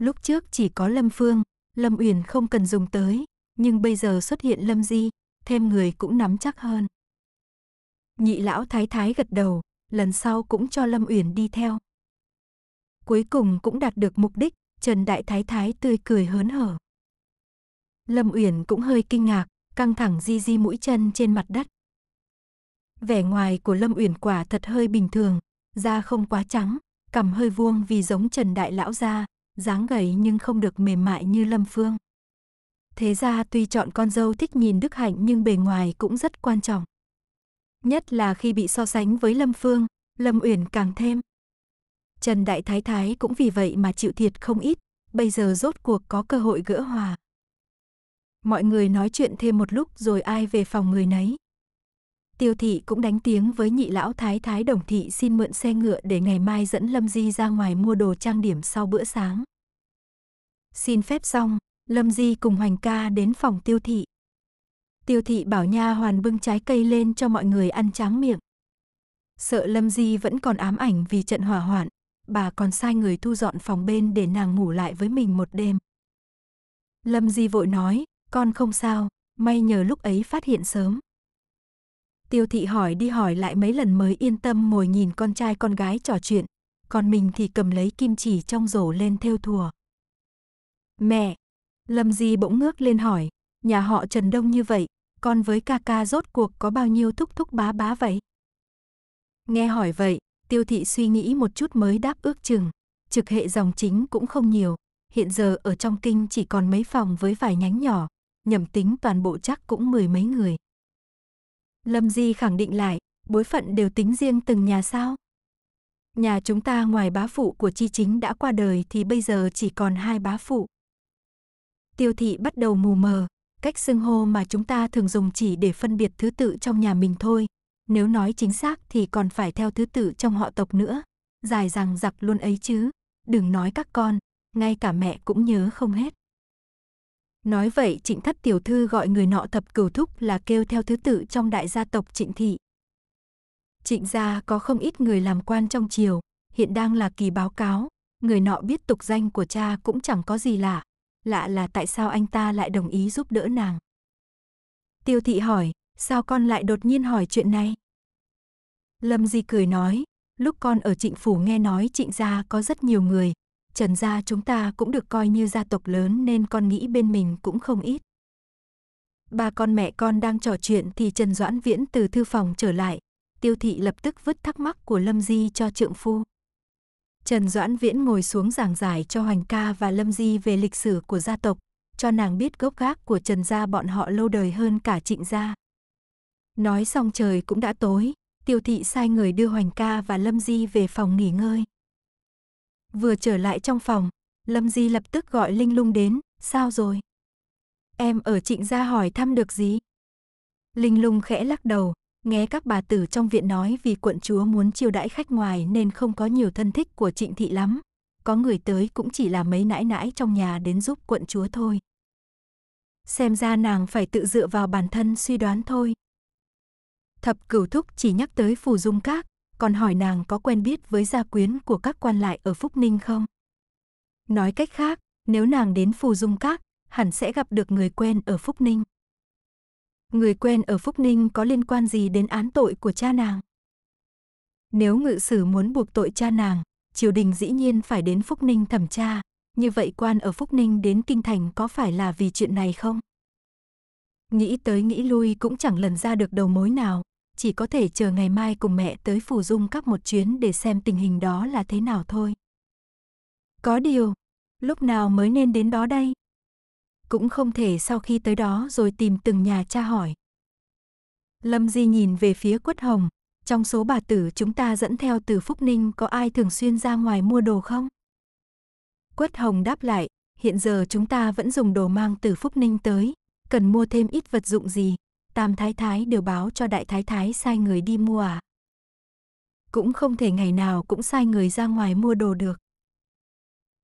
Lúc trước chỉ có Lâm Phương, Lâm Uyển không cần dùng tới, nhưng bây giờ xuất hiện Lâm Di, thêm người cũng nắm chắc hơn. Nhị lão thái thái gật đầu, lần sau cũng cho Lâm Uyển đi theo. Cuối cùng cũng đạt được mục đích, Trần Đại Thái Thái tươi cười hớn hở. Lâm Uyển cũng hơi kinh ngạc, căng thẳng di di mũi chân trên mặt đất. Vẻ ngoài của Lâm Uyển quả thật hơi bình thường, da không quá trắng, cằm hơi vuông vì giống Trần Đại Lão ra, dáng gầy nhưng không được mềm mại như Lâm Phương. Thế ra tuy chọn con dâu thích nhìn Đức Hạnh nhưng bề ngoài cũng rất quan trọng nhất là khi bị so sánh với Lâm Phương, Lâm Uyển càng thêm. Trần Đại Thái Thái cũng vì vậy mà chịu thiệt không ít, bây giờ rốt cuộc có cơ hội gỡ hòa. Mọi người nói chuyện thêm một lúc rồi ai về phòng người nấy. Tiêu thị cũng đánh tiếng với nhị lão thái thái đồng thị xin mượn xe ngựa để ngày mai dẫn Lâm Di ra ngoài mua đồ trang điểm sau bữa sáng. Xin phép xong, Lâm Di cùng Hoành ca đến phòng tiêu thị. Tiêu thị bảo nha hoàn bưng trái cây lên cho mọi người ăn tráng miệng. Sợ Lâm Di vẫn còn ám ảnh vì trận hỏa hoạn, bà còn sai người thu dọn phòng bên để nàng ngủ lại với mình một đêm. Lâm Di vội nói, con không sao, may nhờ lúc ấy phát hiện sớm. Tiêu thị hỏi đi hỏi lại mấy lần mới yên tâm ngồi nhìn con trai con gái trò chuyện, còn mình thì cầm lấy kim chỉ trong rổ lên theo thùa. Mẹ! Lâm Di bỗng ngước lên hỏi, nhà họ Trần Đông như vậy, con với ca ca rốt cuộc có bao nhiêu thúc thúc bá bá vậy? Nghe hỏi vậy, tiêu thị suy nghĩ một chút mới đáp ước chừng, trực hệ dòng chính cũng không nhiều, hiện giờ ở trong kinh chỉ còn mấy phòng với vài nhánh nhỏ, nhầm tính toàn bộ chắc cũng mười mấy người. Lâm Di khẳng định lại, bối phận đều tính riêng từng nhà sao? Nhà chúng ta ngoài bá phụ của chi chính đã qua đời thì bây giờ chỉ còn hai bá phụ. Tiêu thị bắt đầu mù mờ, cách xưng hô mà chúng ta thường dùng chỉ để phân biệt thứ tự trong nhà mình thôi. Nếu nói chính xác thì còn phải theo thứ tự trong họ tộc nữa. Dài rằng giặc luôn ấy chứ. Đừng nói các con, ngay cả mẹ cũng nhớ không hết. Nói vậy trịnh thất tiểu thư gọi người nọ thập cửu thúc là kêu theo thứ tự trong đại gia tộc trịnh thị. Trịnh gia có không ít người làm quan trong triều, hiện đang là kỳ báo cáo, người nọ biết tục danh của cha cũng chẳng có gì lạ, lạ là tại sao anh ta lại đồng ý giúp đỡ nàng. Tiêu thị hỏi, sao con lại đột nhiên hỏi chuyện này? Lâm Di cười nói, lúc con ở trịnh phủ nghe nói trịnh gia có rất nhiều người, trần gia chúng ta cũng được coi như gia tộc lớn nên con nghĩ bên mình cũng không ít. Ba con mẹ con đang trò chuyện thì Trần Doãn Viễn từ thư phòng trở lại, tiêu thị lập tức vứt thắc mắc của Lâm Di cho trượng phu. Trần Doãn Viễn ngồi xuống giảng giải cho Hoành Ca và Lâm Di về lịch sử của gia tộc, cho nàng biết gốc gác của Trần gia bọn họ lâu đời hơn cả Trịnh gia. Nói xong trời cũng đã tối, Tiêu thị sai người đưa Hoành Ca và Lâm Di về phòng nghỉ ngơi. Vừa trở lại trong phòng, Lâm Di lập tức gọi Linh Lung đến, sao rồi? Em ở trịnh gia hỏi thăm được gì? Linh Lung khẽ lắc đầu, Nghe các bà tử trong viện nói vì quận chúa muốn chiêu đãi khách ngoài nên không có nhiều thân thích của trịnh thị lắm. Có người tới cũng chỉ là mấy nãi nãi trong nhà đến giúp quận chúa thôi. Xem ra nàng phải tự dựa vào bản thân suy đoán thôi. Thập cửu thúc chỉ nhắc tới phù dung các, còn hỏi nàng có quen biết với gia quyến của các quan lại ở Phúc Ninh không. Nói cách khác, nếu nàng đến phù dung các, hẳn sẽ gặp được người quen ở Phúc Ninh người quen ở Phúc Ninh có liên quan gì đến án tội của cha nàng? Nếu ngự sử muốn buộc tội cha nàng, triều đình dĩ nhiên phải đến Phúc Ninh thẩm tra, như vậy quan ở Phúc Ninh đến Kinh Thành có phải là vì chuyện này không? Nghĩ tới nghĩ lui cũng chẳng lần ra được đầu mối nào, chỉ có thể chờ ngày mai cùng mẹ tới Phủ Dung các một chuyến để xem tình hình đó là thế nào thôi. Có điều, lúc nào mới nên đến đó đây? cũng không thể sau khi tới đó rồi tìm từng nhà tra hỏi. Lâm Di nhìn về phía Quất Hồng, trong số bà tử chúng ta dẫn theo từ Phúc Ninh có ai thường xuyên ra ngoài mua đồ không? Quất Hồng đáp lại, hiện giờ chúng ta vẫn dùng đồ mang từ Phúc Ninh tới, cần mua thêm ít vật dụng gì, Tam Thái Thái đều báo cho Đại Thái Thái sai người đi mua à? Cũng không thể ngày nào cũng sai người ra ngoài mua đồ được.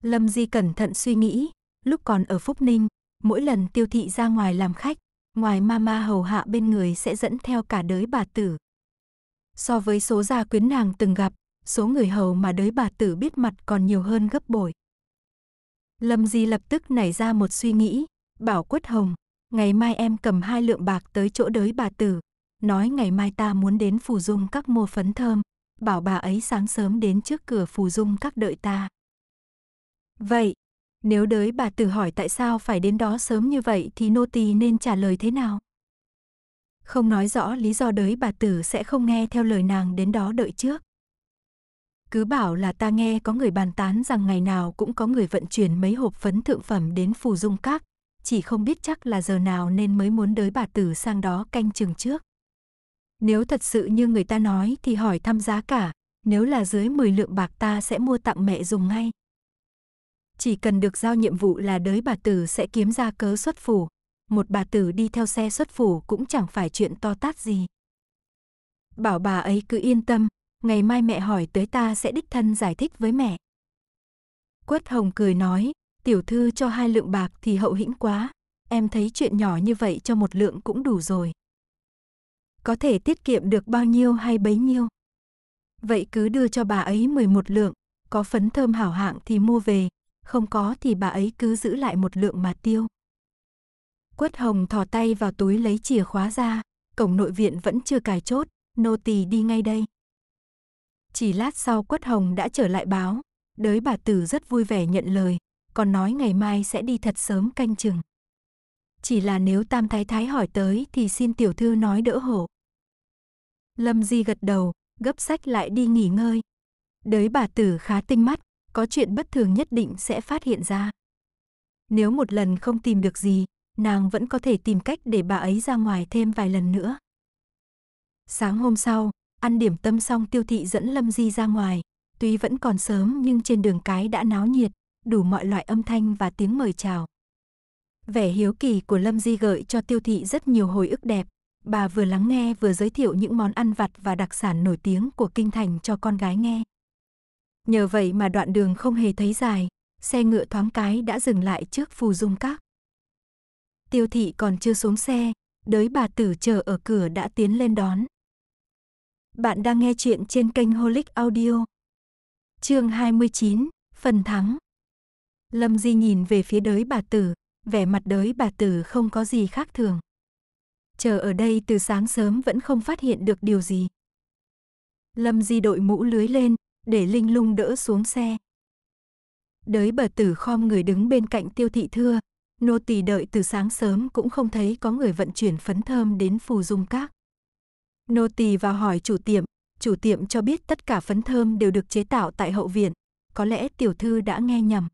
Lâm Di cẩn thận suy nghĩ, lúc còn ở Phúc Ninh, Mỗi lần tiêu thị ra ngoài làm khách, ngoài mama hầu hạ bên người sẽ dẫn theo cả đới bà tử. So với số gia quyến nàng từng gặp, số người hầu mà đới bà tử biết mặt còn nhiều hơn gấp bội. Lâm Di lập tức nảy ra một suy nghĩ, bảo Quất Hồng, ngày mai em cầm hai lượng bạc tới chỗ đới bà tử, nói ngày mai ta muốn đến phù dung các mua phấn thơm, bảo bà ấy sáng sớm đến trước cửa phù dung các đợi ta. Vậy, nếu đới bà tử hỏi tại sao phải đến đó sớm như vậy thì nô tỳ nên trả lời thế nào? Không nói rõ lý do đới bà tử sẽ không nghe theo lời nàng đến đó đợi trước. Cứ bảo là ta nghe có người bàn tán rằng ngày nào cũng có người vận chuyển mấy hộp phấn thượng phẩm đến phù dung các, chỉ không biết chắc là giờ nào nên mới muốn đới bà tử sang đó canh chừng trước. Nếu thật sự như người ta nói thì hỏi thăm giá cả, nếu là dưới 10 lượng bạc ta sẽ mua tặng mẹ dùng ngay, chỉ cần được giao nhiệm vụ là đới bà tử sẽ kiếm ra cớ xuất phủ. Một bà tử đi theo xe xuất phủ cũng chẳng phải chuyện to tát gì. Bảo bà ấy cứ yên tâm, ngày mai mẹ hỏi tới ta sẽ đích thân giải thích với mẹ. Quất Hồng cười nói, tiểu thư cho hai lượng bạc thì hậu hĩnh quá, em thấy chuyện nhỏ như vậy cho một lượng cũng đủ rồi. Có thể tiết kiệm được bao nhiêu hay bấy nhiêu. Vậy cứ đưa cho bà ấy 11 lượng, có phấn thơm hảo hạng thì mua về, không có thì bà ấy cứ giữ lại một lượng mà tiêu. Quất Hồng thò tay vào túi lấy chìa khóa ra, cổng nội viện vẫn chưa cài chốt, nô tỳ đi ngay đây. Chỉ lát sau Quất Hồng đã trở lại báo, đới bà tử rất vui vẻ nhận lời, còn nói ngày mai sẽ đi thật sớm canh chừng. Chỉ là nếu Tam Thái Thái hỏi tới thì xin tiểu thư nói đỡ hổ. Lâm Di gật đầu, gấp sách lại đi nghỉ ngơi. Đới bà tử khá tinh mắt, có chuyện bất thường nhất định sẽ phát hiện ra. Nếu một lần không tìm được gì, nàng vẫn có thể tìm cách để bà ấy ra ngoài thêm vài lần nữa. Sáng hôm sau, ăn điểm tâm xong tiêu thị dẫn Lâm Di ra ngoài, tuy vẫn còn sớm nhưng trên đường cái đã náo nhiệt, đủ mọi loại âm thanh và tiếng mời chào. Vẻ hiếu kỳ của Lâm Di gợi cho tiêu thị rất nhiều hồi ức đẹp, bà vừa lắng nghe vừa giới thiệu những món ăn vặt và đặc sản nổi tiếng của kinh thành cho con gái nghe. Nhờ vậy mà đoạn đường không hề thấy dài, xe ngựa thoáng cái đã dừng lại trước phù dung các. Tiêu thị còn chưa xuống xe, đới bà tử chờ ở cửa đã tiến lên đón. Bạn đang nghe chuyện trên kênh Holic Audio. Chương 29, phần thắng. Lâm Di nhìn về phía đới bà tử, vẻ mặt đới bà tử không có gì khác thường. Chờ ở đây từ sáng sớm vẫn không phát hiện được điều gì. Lâm Di đội mũ lưới lên, để Linh Lung đỡ xuống xe. Đới bà tử khom người đứng bên cạnh tiêu thị thưa, nô tỳ đợi từ sáng sớm cũng không thấy có người vận chuyển phấn thơm đến phù dung các. Nô tỳ vào hỏi chủ tiệm, chủ tiệm cho biết tất cả phấn thơm đều được chế tạo tại hậu viện, có lẽ tiểu thư đã nghe nhầm.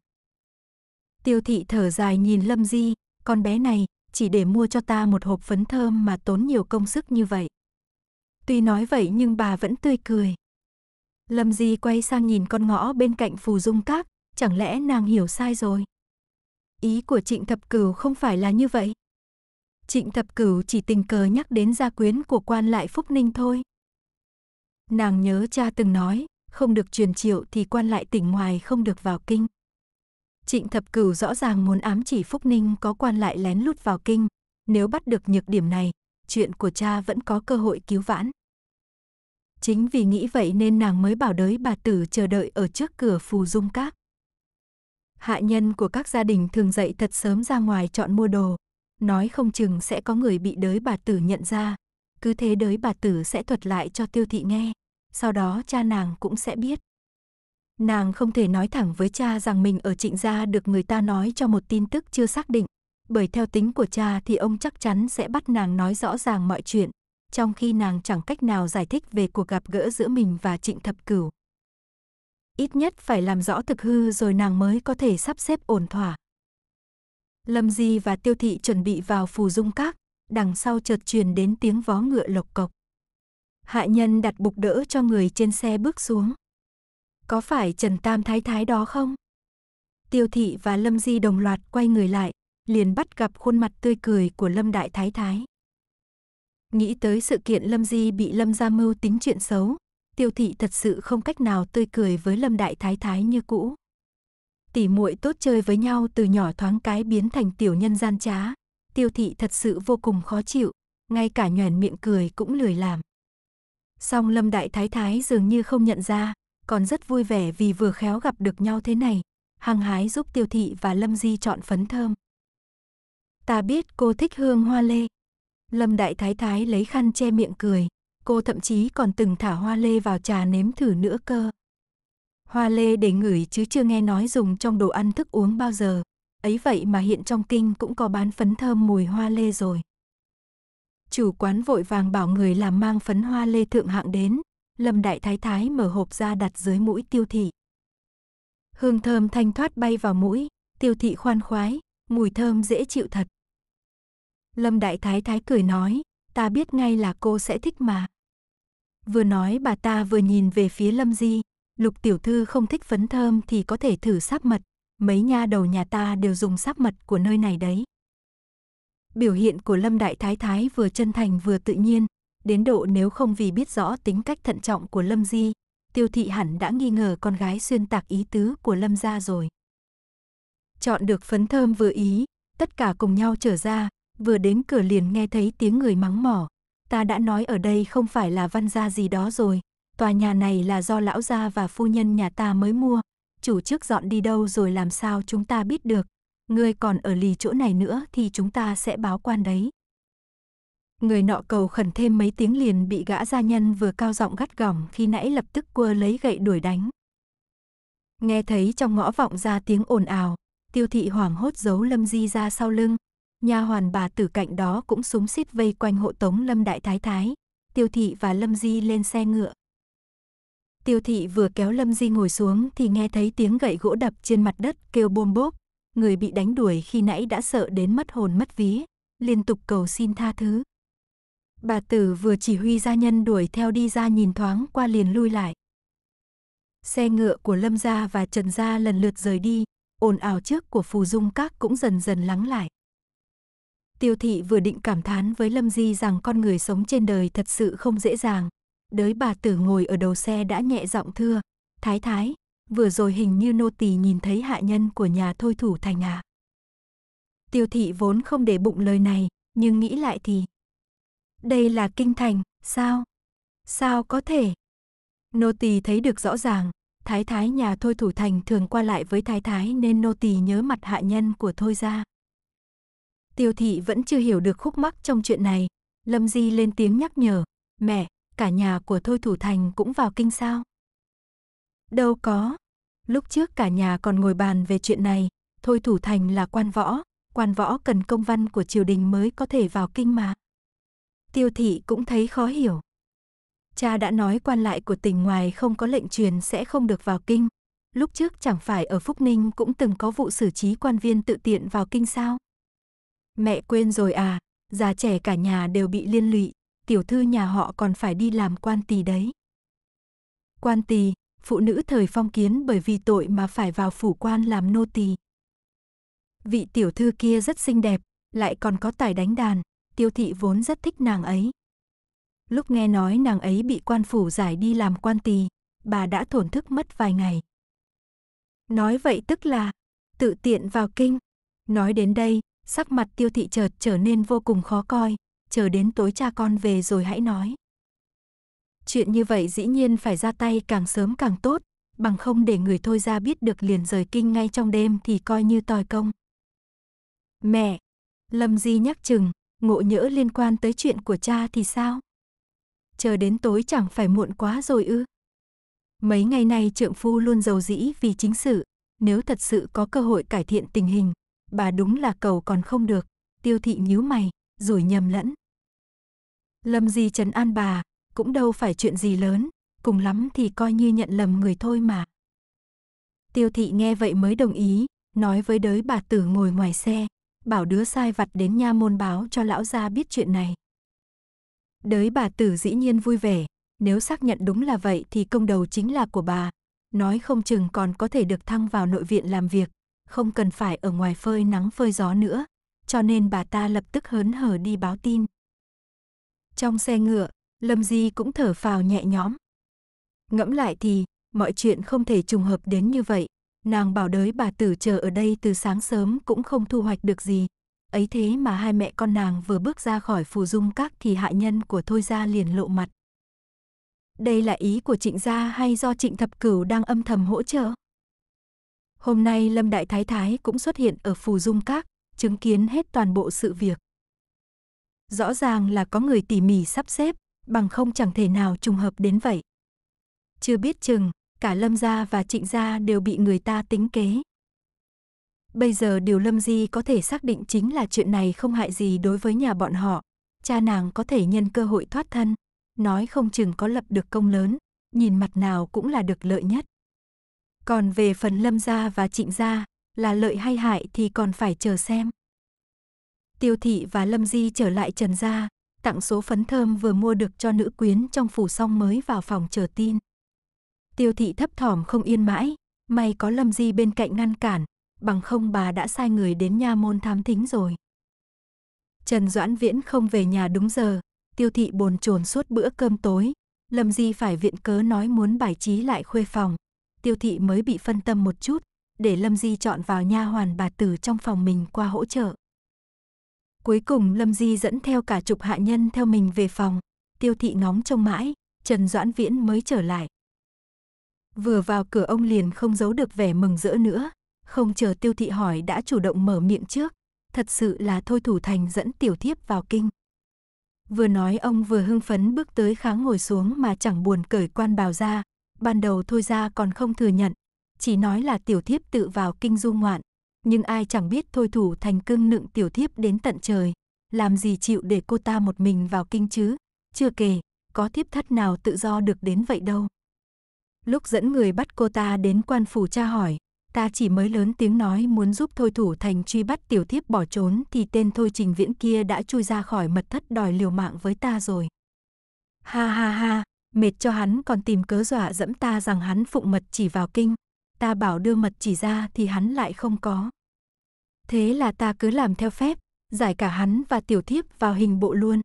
Tiêu thị thở dài nhìn Lâm Di, con bé này chỉ để mua cho ta một hộp phấn thơm mà tốn nhiều công sức như vậy. Tuy nói vậy nhưng bà vẫn tươi cười. Lâm Di quay sang nhìn con ngõ bên cạnh phù dung các, chẳng lẽ nàng hiểu sai rồi? Ý của Trịnh Thập Cửu không phải là như vậy. Trịnh Thập Cửu chỉ tình cờ nhắc đến gia quyến của quan lại Phúc Ninh thôi. Nàng nhớ cha từng nói, không được truyền triệu thì quan lại tỉnh ngoài không được vào kinh. Trịnh Thập Cửu rõ ràng muốn ám chỉ Phúc Ninh có quan lại lén lút vào kinh, nếu bắt được nhược điểm này, chuyện của cha vẫn có cơ hội cứu vãn. Chính vì nghĩ vậy nên nàng mới bảo đới bà tử chờ đợi ở trước cửa phù dung các. Hạ nhân của các gia đình thường dậy thật sớm ra ngoài chọn mua đồ, nói không chừng sẽ có người bị đới bà tử nhận ra. Cứ thế đới bà tử sẽ thuật lại cho tiêu thị nghe, sau đó cha nàng cũng sẽ biết. Nàng không thể nói thẳng với cha rằng mình ở trịnh gia được người ta nói cho một tin tức chưa xác định, bởi theo tính của cha thì ông chắc chắn sẽ bắt nàng nói rõ ràng mọi chuyện, trong khi nàng chẳng cách nào giải thích về cuộc gặp gỡ giữa mình và Trịnh Thập Cửu. Ít nhất phải làm rõ thực hư rồi nàng mới có thể sắp xếp ổn thỏa. Lâm Di và Tiêu Thị chuẩn bị vào phù dung các, đằng sau chợt truyền đến tiếng vó ngựa lộc cộc. Hạ nhân đặt bục đỡ cho người trên xe bước xuống. Có phải Trần Tam Thái Thái đó không? Tiêu Thị và Lâm Di đồng loạt quay người lại, liền bắt gặp khuôn mặt tươi cười của Lâm Đại Thái Thái. Nghĩ tới sự kiện Lâm Di bị Lâm Gia Mưu tính chuyện xấu, Tiêu thị thật sự không cách nào tươi cười với Lâm Đại Thái Thái như cũ. Tỷ muội tốt chơi với nhau từ nhỏ thoáng cái biến thành tiểu nhân gian trá, Tiêu thị thật sự vô cùng khó chịu, ngay cả nhoẻn miệng cười cũng lười làm. Song Lâm Đại Thái Thái dường như không nhận ra, còn rất vui vẻ vì vừa khéo gặp được nhau thế này, hăng hái giúp Tiêu thị và Lâm Di chọn phấn thơm. Ta biết cô thích hương hoa lê, Lâm Đại Thái Thái lấy khăn che miệng cười, cô thậm chí còn từng thả hoa lê vào trà nếm thử nữa cơ. Hoa lê để ngửi chứ chưa nghe nói dùng trong đồ ăn thức uống bao giờ, ấy vậy mà hiện trong kinh cũng có bán phấn thơm mùi hoa lê rồi. Chủ quán vội vàng bảo người làm mang phấn hoa lê thượng hạng đến, Lâm Đại Thái Thái mở hộp ra đặt dưới mũi tiêu thị. Hương thơm thanh thoát bay vào mũi, tiêu thị khoan khoái, mùi thơm dễ chịu thật. Lâm Đại Thái Thái cười nói, ta biết ngay là cô sẽ thích mà. Vừa nói bà ta vừa nhìn về phía Lâm Di, lục tiểu thư không thích phấn thơm thì có thể thử sáp mật, mấy nha đầu nhà ta đều dùng sáp mật của nơi này đấy. Biểu hiện của Lâm Đại Thái Thái vừa chân thành vừa tự nhiên, đến độ nếu không vì biết rõ tính cách thận trọng của Lâm Di, tiêu thị hẳn đã nghi ngờ con gái xuyên tạc ý tứ của Lâm gia rồi. Chọn được phấn thơm vừa ý, tất cả cùng nhau trở ra, vừa đến cửa liền nghe thấy tiếng người mắng mỏ. Ta đã nói ở đây không phải là văn gia gì đó rồi, tòa nhà này là do lão gia và phu nhân nhà ta mới mua, chủ trước dọn đi đâu rồi làm sao chúng ta biết được, ngươi còn ở lì chỗ này nữa thì chúng ta sẽ báo quan đấy. Người nọ cầu khẩn thêm mấy tiếng liền bị gã gia nhân vừa cao giọng gắt gỏng khi nãy lập tức quơ lấy gậy đuổi đánh. Nghe thấy trong ngõ vọng ra tiếng ồn ào, tiêu thị hoảng hốt giấu lâm di ra sau lưng, nha hoàn bà tử cạnh đó cũng súng xít vây quanh hộ tống Lâm Đại Thái Thái, Tiêu Thị và Lâm Di lên xe ngựa. Tiêu Thị vừa kéo Lâm Di ngồi xuống thì nghe thấy tiếng gậy gỗ đập trên mặt đất kêu bôm bốp. Người bị đánh đuổi khi nãy đã sợ đến mất hồn mất vía, liên tục cầu xin tha thứ. Bà tử vừa chỉ huy gia nhân đuổi theo đi ra nhìn thoáng qua liền lui lại. Xe ngựa của Lâm gia và Trần gia lần lượt rời đi, ồn ào trước của Phù Dung Các cũng dần dần lắng lại. Tiêu thị vừa định cảm thán với Lâm Di rằng con người sống trên đời thật sự không dễ dàng. Đới bà tử ngồi ở đầu xe đã nhẹ giọng thưa. Thái thái, vừa rồi hình như nô tỳ nhìn thấy hạ nhân của nhà thôi thủ thành à. Tiêu thị vốn không để bụng lời này, nhưng nghĩ lại thì. Đây là kinh thành, sao? Sao có thể? Nô tỳ thấy được rõ ràng, thái thái nhà thôi thủ thành thường qua lại với thái thái nên nô tỳ nhớ mặt hạ nhân của thôi ra. Tiêu thị vẫn chưa hiểu được khúc mắc trong chuyện này. Lâm Di lên tiếng nhắc nhở, mẹ, cả nhà của Thôi Thủ Thành cũng vào kinh sao? Đâu có. Lúc trước cả nhà còn ngồi bàn về chuyện này, Thôi Thủ Thành là quan võ, quan võ cần công văn của triều đình mới có thể vào kinh mà. Tiêu thị cũng thấy khó hiểu. Cha đã nói quan lại của tỉnh ngoài không có lệnh truyền sẽ không được vào kinh. Lúc trước chẳng phải ở Phúc Ninh cũng từng có vụ xử trí quan viên tự tiện vào kinh sao? Mẹ quên rồi à, già trẻ cả nhà đều bị liên lụy, tiểu thư nhà họ còn phải đi làm quan tỳ đấy. Quan tỳ, phụ nữ thời phong kiến bởi vì tội mà phải vào phủ quan làm nô tỳ. Vị tiểu thư kia rất xinh đẹp, lại còn có tài đánh đàn, tiêu thị vốn rất thích nàng ấy. Lúc nghe nói nàng ấy bị quan phủ giải đi làm quan tỳ, bà đã thổn thức mất vài ngày. Nói vậy tức là, tự tiện vào kinh. Nói đến đây, Sắc mặt tiêu thị chợt trở nên vô cùng khó coi, chờ đến tối cha con về rồi hãy nói. Chuyện như vậy dĩ nhiên phải ra tay càng sớm càng tốt, bằng không để người thôi ra biết được liền rời kinh ngay trong đêm thì coi như tòi công. Mẹ, Lâm Di nhắc chừng, ngộ nhỡ liên quan tới chuyện của cha thì sao? Chờ đến tối chẳng phải muộn quá rồi ư? Mấy ngày nay trượng phu luôn giàu dĩ vì chính sự, nếu thật sự có cơ hội cải thiện tình hình, bà đúng là cầu còn không được, tiêu thị nhíu mày, rồi nhầm lẫn. Lâm Di trấn an bà, cũng đâu phải chuyện gì lớn, cùng lắm thì coi như nhận lầm người thôi mà. Tiêu thị nghe vậy mới đồng ý, nói với đới bà tử ngồi ngoài xe, bảo đứa sai vặt đến nha môn báo cho lão gia biết chuyện này. Đới bà tử dĩ nhiên vui vẻ, nếu xác nhận đúng là vậy thì công đầu chính là của bà, nói không chừng còn có thể được thăng vào nội viện làm việc, không cần phải ở ngoài phơi nắng phơi gió nữa, cho nên bà ta lập tức hớn hở đi báo tin. Trong xe ngựa, Lâm Di cũng thở phào nhẹ nhõm. Ngẫm lại thì, mọi chuyện không thể trùng hợp đến như vậy, nàng bảo đới bà tử chờ ở đây từ sáng sớm cũng không thu hoạch được gì. Ấy thế mà hai mẹ con nàng vừa bước ra khỏi phù dung các thì hạ nhân của Thôi Gia liền lộ mặt. Đây là ý của trịnh gia hay do trịnh thập cửu đang âm thầm hỗ trợ? Hôm nay Lâm Đại Thái Thái cũng xuất hiện ở Phù Dung Các, chứng kiến hết toàn bộ sự việc. Rõ ràng là có người tỉ mỉ sắp xếp, bằng không chẳng thể nào trùng hợp đến vậy. Chưa biết chừng, cả Lâm gia và Trịnh gia đều bị người ta tính kế. Bây giờ điều Lâm Di có thể xác định chính là chuyện này không hại gì đối với nhà bọn họ. Cha nàng có thể nhân cơ hội thoát thân, nói không chừng có lập được công lớn, nhìn mặt nào cũng là được lợi nhất. Còn về phần Lâm gia và Trịnh gia, là lợi hay hại thì còn phải chờ xem. Tiêu thị và Lâm Di trở lại Trần gia, tặng số phấn thơm vừa mua được cho nữ quyến trong phủ xong mới vào phòng chờ tin. Tiêu thị thấp thỏm không yên mãi, may có Lâm Di bên cạnh ngăn cản, bằng không bà đã sai người đến nha môn thám thính rồi. Trần Doãn Viễn không về nhà đúng giờ, tiêu thị bồn chồn suốt bữa cơm tối, Lâm Di phải viện cớ nói muốn bài trí lại khuê phòng tiêu thị mới bị phân tâm một chút, để Lâm Di chọn vào nha hoàn bà tử trong phòng mình qua hỗ trợ. Cuối cùng Lâm Di dẫn theo cả chục hạ nhân theo mình về phòng, tiêu thị ngóng trông mãi, Trần Doãn Viễn mới trở lại. Vừa vào cửa ông liền không giấu được vẻ mừng rỡ nữa, không chờ tiêu thị hỏi đã chủ động mở miệng trước, thật sự là thôi thủ thành dẫn tiểu thiếp vào kinh. Vừa nói ông vừa hưng phấn bước tới kháng ngồi xuống mà chẳng buồn cởi quan bào ra, ban đầu thôi ra còn không thừa nhận, chỉ nói là tiểu thiếp tự vào kinh du ngoạn, nhưng ai chẳng biết thôi thủ thành cương nựng tiểu thiếp đến tận trời, làm gì chịu để cô ta một mình vào kinh chứ, chưa kể, có thiếp thất nào tự do được đến vậy đâu. Lúc dẫn người bắt cô ta đến quan phủ tra hỏi, ta chỉ mới lớn tiếng nói muốn giúp thôi thủ thành truy bắt tiểu thiếp bỏ trốn thì tên thôi trình viễn kia đã chui ra khỏi mật thất đòi liều mạng với ta rồi. Ha ha ha, mệt cho hắn còn tìm cớ dọa dẫm ta rằng hắn phụng mật chỉ vào kinh. Ta bảo đưa mật chỉ ra thì hắn lại không có. Thế là ta cứ làm theo phép, giải cả hắn và tiểu thiếp vào hình bộ luôn.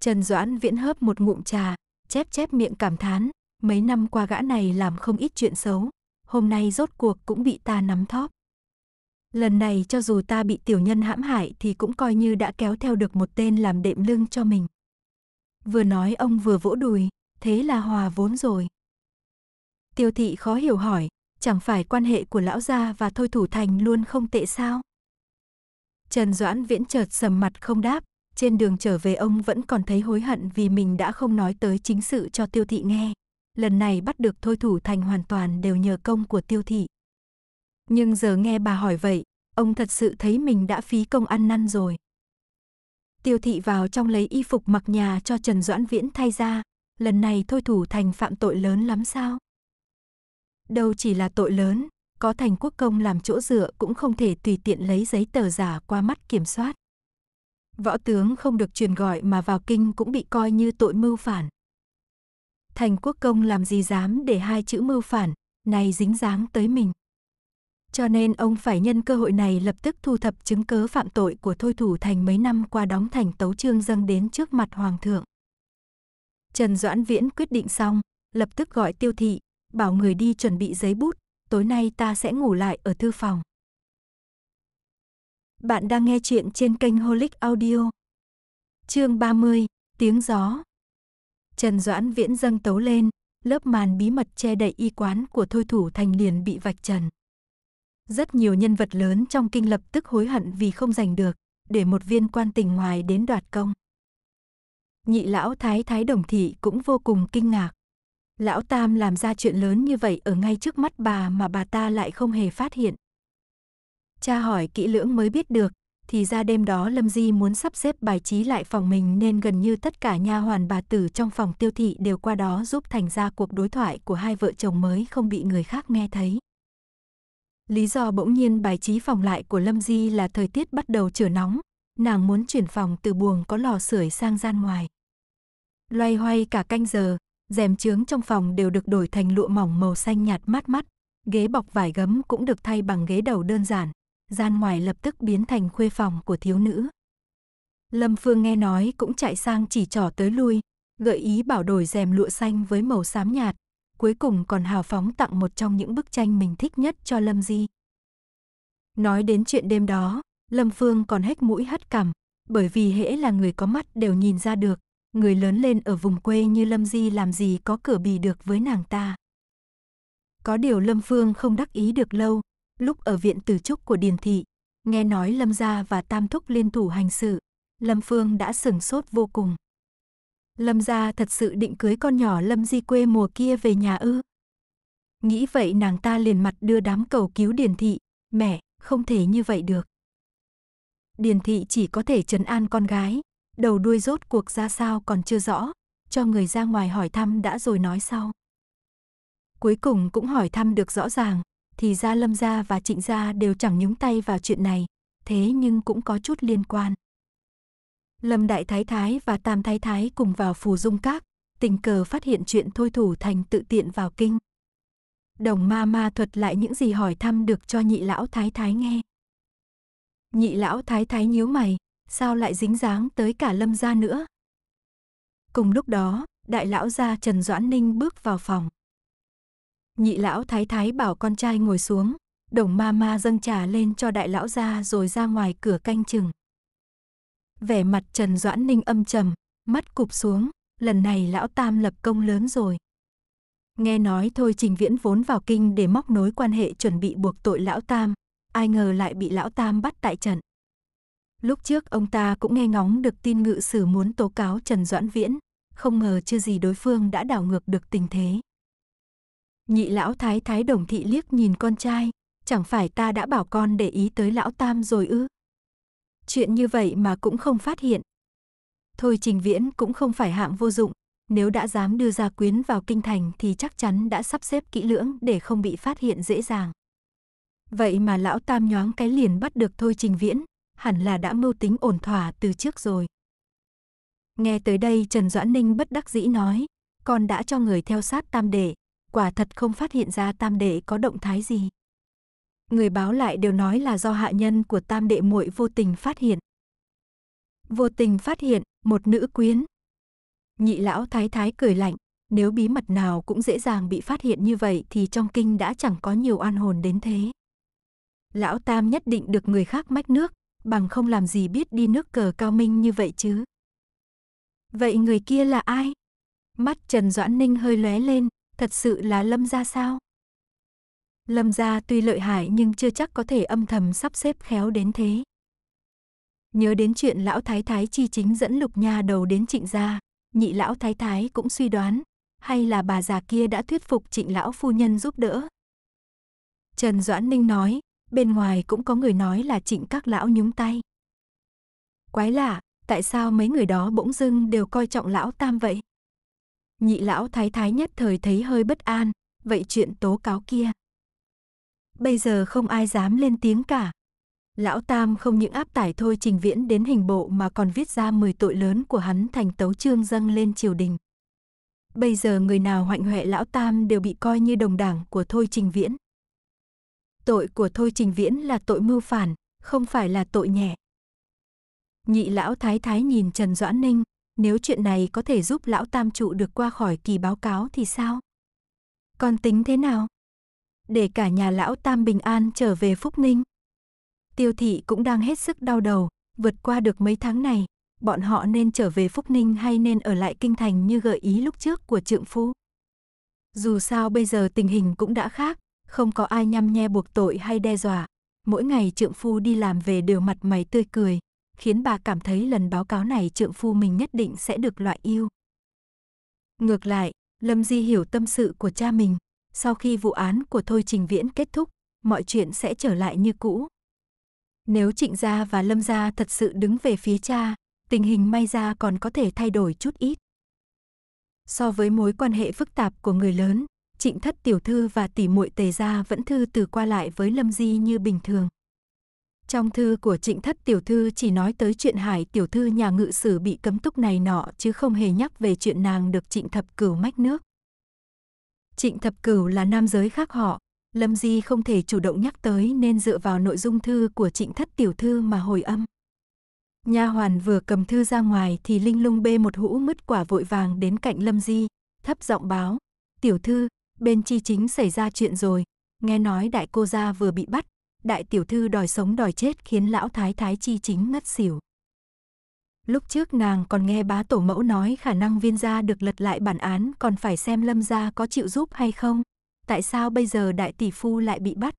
Trần Doãn viễn hớp một ngụm trà, chép chép miệng cảm thán, mấy năm qua gã này làm không ít chuyện xấu, hôm nay rốt cuộc cũng bị ta nắm thóp. Lần này cho dù ta bị tiểu nhân hãm hại thì cũng coi như đã kéo theo được một tên làm đệm lưng cho mình. Vừa nói ông vừa vỗ đùi, thế là hòa vốn rồi. Tiêu thị khó hiểu hỏi, chẳng phải quan hệ của lão gia và thôi thủ thành luôn không tệ sao? Trần Doãn Viễn chợt sầm mặt không đáp, trên đường trở về ông vẫn còn thấy hối hận vì mình đã không nói tới chính sự cho tiêu thị nghe. Lần này bắt được thôi thủ thành hoàn toàn đều nhờ công của tiêu thị. Nhưng giờ nghe bà hỏi vậy, ông thật sự thấy mình đã phí công ăn năn rồi. Tiêu thị vào trong lấy y phục mặc nhà cho Trần Doãn Viễn thay ra, lần này thôi thủ thành phạm tội lớn lắm sao? Đâu chỉ là tội lớn, có thành quốc công làm chỗ dựa cũng không thể tùy tiện lấy giấy tờ giả qua mắt kiểm soát. Võ tướng không được truyền gọi mà vào kinh cũng bị coi như tội mưu phản. Thành quốc công làm gì dám để hai chữ mưu phản này dính dáng tới mình. Cho nên ông phải nhân cơ hội này lập tức thu thập chứng cớ phạm tội của Thôi Thủ Thành mấy năm qua đóng thành tấu trương dâng đến trước mặt Hoàng thượng. Trần Doãn Viễn quyết định xong, lập tức gọi tiêu thị, bảo người đi chuẩn bị giấy bút, tối nay ta sẽ ngủ lại ở thư phòng. Bạn đang nghe chuyện trên kênh Holic Audio. Chương 30, tiếng gió. Trần Doãn Viễn dâng tấu lên, lớp màn bí mật che đậy y quán của Thôi Thủ Thành liền bị vạch trần. Rất nhiều nhân vật lớn trong kinh lập tức hối hận vì không giành được, để một viên quan tỉnh ngoài đến đoạt công. Nhị lão thái thái đồng thị cũng vô cùng kinh ngạc. Lão Tam làm ra chuyện lớn như vậy ở ngay trước mắt bà mà bà ta lại không hề phát hiện. Cha hỏi kỹ lưỡng mới biết được, thì ra đêm đó Lâm Di muốn sắp xếp bài trí lại phòng mình nên gần như tất cả nha hoàn bà tử trong phòng tiêu thị đều qua đó giúp thành ra cuộc đối thoại của hai vợ chồng mới không bị người khác nghe thấy. Lý do bỗng nhiên bài trí phòng lại của Lâm Di là thời tiết bắt đầu trở nóng, nàng muốn chuyển phòng từ buồng có lò sưởi sang gian ngoài. Loay hoay cả canh giờ, rèm trướng trong phòng đều được đổi thành lụa mỏng màu xanh nhạt mát mắt, ghế bọc vải gấm cũng được thay bằng ghế đầu đơn giản, gian ngoài lập tức biến thành khuê phòng của thiếu nữ. Lâm Phương nghe nói cũng chạy sang chỉ trỏ tới lui, gợi ý bảo đổi rèm lụa xanh với màu xám nhạt, cuối cùng còn hào phóng tặng một trong những bức tranh mình thích nhất cho Lâm Di. Nói đến chuyện đêm đó, Lâm Phương còn hết mũi hất cằm, bởi vì hễ là người có mắt đều nhìn ra được, người lớn lên ở vùng quê như Lâm Di làm gì có cửa bì được với nàng ta. Có điều Lâm Phương không đắc ý được lâu, lúc ở viện tử trúc của Điền Thị, nghe nói Lâm Gia và Tam Thúc liên thủ hành sự, Lâm Phương đã sửng sốt vô cùng. Lâm gia thật sự định cưới con nhỏ Lâm Di quê mùa kia về nhà ư? Nghĩ vậy nàng ta liền mặt đưa đám cầu cứu Điền thị, mẹ, không thể như vậy được. Điền thị chỉ có thể trấn an con gái, đầu đuôi rốt cuộc ra sao còn chưa rõ, cho người ra ngoài hỏi thăm đã rồi nói sau. Cuối cùng cũng hỏi thăm được rõ ràng, thì ra Lâm gia và Trịnh gia đều chẳng nhúng tay vào chuyện này, thế nhưng cũng có chút liên quan. Lâm Đại Thái Thái và Tam Thái Thái cùng vào phù dung các, tình cờ phát hiện chuyện thôi thủ thành tự tiện vào kinh. Đồng ma ma thuật lại những gì hỏi thăm được cho nhị lão thái thái nghe. Nhị lão thái thái nhíu mày, sao lại dính dáng tới cả lâm gia nữa? Cùng lúc đó, đại lão gia Trần Doãn Ninh bước vào phòng. Nhị lão thái thái bảo con trai ngồi xuống, đồng ma ma dâng trà lên cho đại lão gia rồi ra ngoài cửa canh chừng vẻ mặt Trần Doãn Ninh âm trầm, mắt cụp xuống, lần này lão tam lập công lớn rồi. Nghe nói thôi Trình Viễn vốn vào kinh để móc nối quan hệ chuẩn bị buộc tội lão tam, ai ngờ lại bị lão tam bắt tại trận. Lúc trước ông ta cũng nghe ngóng được tin ngự sử muốn tố cáo Trần Doãn Viễn, không ngờ chưa gì đối phương đã đảo ngược được tình thế. Nhị lão thái thái đồng thị liếc nhìn con trai, chẳng phải ta đã bảo con để ý tới lão tam rồi ư? Chuyện như vậy mà cũng không phát hiện. Thôi Trình Viễn cũng không phải hạng vô dụng, nếu đã dám đưa ra quyến vào kinh thành thì chắc chắn đã sắp xếp kỹ lưỡng để không bị phát hiện dễ dàng. Vậy mà lão tam nhoáng cái liền bắt được Thôi Trình Viễn, hẳn là đã mưu tính ổn thỏa từ trước rồi. Nghe tới đây Trần Doãn Ninh bất đắc dĩ nói, con đã cho người theo sát tam đệ, quả thật không phát hiện ra tam đệ có động thái gì người báo lại đều nói là do hạ nhân của tam đệ muội vô tình phát hiện. Vô tình phát hiện, một nữ quyến. Nhị lão thái thái cười lạnh, nếu bí mật nào cũng dễ dàng bị phát hiện như vậy thì trong kinh đã chẳng có nhiều oan hồn đến thế. Lão Tam nhất định được người khác mách nước, bằng không làm gì biết đi nước cờ cao minh như vậy chứ. Vậy người kia là ai? Mắt Trần Doãn Ninh hơi lóe lên, thật sự là Lâm ra sao? Lâm gia tuy lợi hại nhưng chưa chắc có thể âm thầm sắp xếp khéo đến thế. Nhớ đến chuyện lão thái thái chi chính dẫn lục nha đầu đến trịnh gia, nhị lão thái thái cũng suy đoán, hay là bà già kia đã thuyết phục trịnh lão phu nhân giúp đỡ. Trần Doãn Ninh nói, bên ngoài cũng có người nói là trịnh các lão nhúng tay. Quái lạ, tại sao mấy người đó bỗng dưng đều coi trọng lão tam vậy? Nhị lão thái thái nhất thời thấy hơi bất an, vậy chuyện tố cáo kia bây giờ không ai dám lên tiếng cả. Lão Tam không những áp tải thôi trình viễn đến hình bộ mà còn viết ra 10 tội lớn của hắn thành tấu chương dâng lên triều đình. Bây giờ người nào hoạnh huệ Lão Tam đều bị coi như đồng đảng của thôi trình viễn. Tội của thôi trình viễn là tội mưu phản, không phải là tội nhẹ. Nhị lão thái thái nhìn Trần Doãn Ninh, nếu chuyện này có thể giúp lão tam trụ được qua khỏi kỳ báo cáo thì sao? Con tính thế nào? để cả nhà lão tam bình an trở về Phúc Ninh. Tiêu thị cũng đang hết sức đau đầu, vượt qua được mấy tháng này, bọn họ nên trở về Phúc Ninh hay nên ở lại kinh thành như gợi ý lúc trước của trượng phu. Dù sao bây giờ tình hình cũng đã khác, không có ai nhăm nhe buộc tội hay đe dọa. Mỗi ngày trượng phu đi làm về đều mặt mày tươi cười, khiến bà cảm thấy lần báo cáo này trượng phu mình nhất định sẽ được loại yêu. Ngược lại, Lâm Di hiểu tâm sự của cha mình, sau khi vụ án của Thôi Trình Viễn kết thúc, mọi chuyện sẽ trở lại như cũ. Nếu Trịnh Gia và Lâm Gia thật sự đứng về phía cha, tình hình may ra còn có thể thay đổi chút ít. So với mối quan hệ phức tạp của người lớn, Trịnh Thất tiểu thư và tỷ muội Tề gia vẫn thư từ qua lại với Lâm Di như bình thường. Trong thư của Trịnh Thất tiểu thư chỉ nói tới chuyện Hải tiểu thư nhà ngự sử bị cấm túc này nọ chứ không hề nhắc về chuyện nàng được Trịnh Thập Cửu mách nước. Trịnh Thập Cửu là nam giới khác họ, Lâm Di không thể chủ động nhắc tới nên dựa vào nội dung thư của Trịnh Thất tiểu thư mà hồi âm. Nha hoàn vừa cầm thư ra ngoài thì Linh Lung bê một hũ mứt quả vội vàng đến cạnh Lâm Di, thấp giọng báo: "Tiểu thư, bên chi chính xảy ra chuyện rồi, nghe nói đại cô gia vừa bị bắt, đại tiểu thư đòi sống đòi chết khiến lão thái thái chi chính ngất xỉu." Lúc trước nàng còn nghe bá tổ mẫu nói khả năng viên gia được lật lại bản án còn phải xem lâm gia có chịu giúp hay không. Tại sao bây giờ đại tỷ phu lại bị bắt?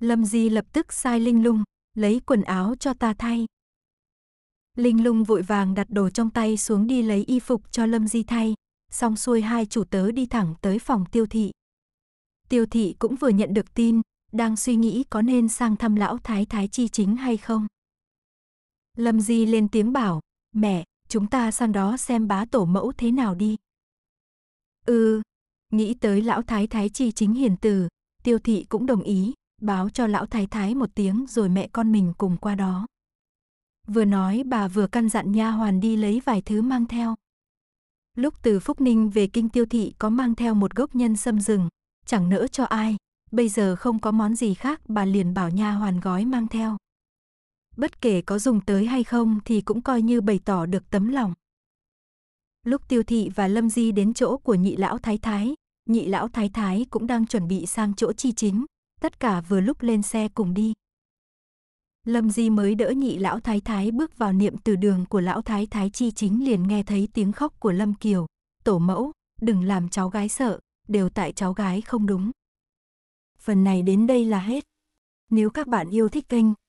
Lâm Di lập tức sai Linh Lung, lấy quần áo cho ta thay. Linh Lung vội vàng đặt đồ trong tay xuống đi lấy y phục cho Lâm Di thay, xong xuôi hai chủ tớ đi thẳng tới phòng tiêu thị. Tiêu thị cũng vừa nhận được tin, đang suy nghĩ có nên sang thăm lão thái thái chi chính hay không. Lâm Di lên tiếng bảo, mẹ, chúng ta sang đó xem bá tổ mẫu thế nào đi. Ừ, nghĩ tới lão thái thái chi chính hiền từ, tiêu thị cũng đồng ý, báo cho lão thái thái một tiếng rồi mẹ con mình cùng qua đó. Vừa nói bà vừa căn dặn nha hoàn đi lấy vài thứ mang theo. Lúc từ Phúc Ninh về kinh tiêu thị có mang theo một gốc nhân sâm rừng, chẳng nỡ cho ai, bây giờ không có món gì khác bà liền bảo nha hoàn gói mang theo bất kể có dùng tới hay không thì cũng coi như bày tỏ được tấm lòng. Lúc Tiêu Thị và Lâm Di đến chỗ của nhị lão thái thái, nhị lão thái thái cũng đang chuẩn bị sang chỗ chi chính, tất cả vừa lúc lên xe cùng đi. Lâm Di mới đỡ nhị lão thái thái bước vào niệm từ đường của lão thái thái chi chính liền nghe thấy tiếng khóc của Lâm Kiều, tổ mẫu, đừng làm cháu gái sợ, đều tại cháu gái không đúng. Phần này đến đây là hết. Nếu các bạn yêu thích kênh,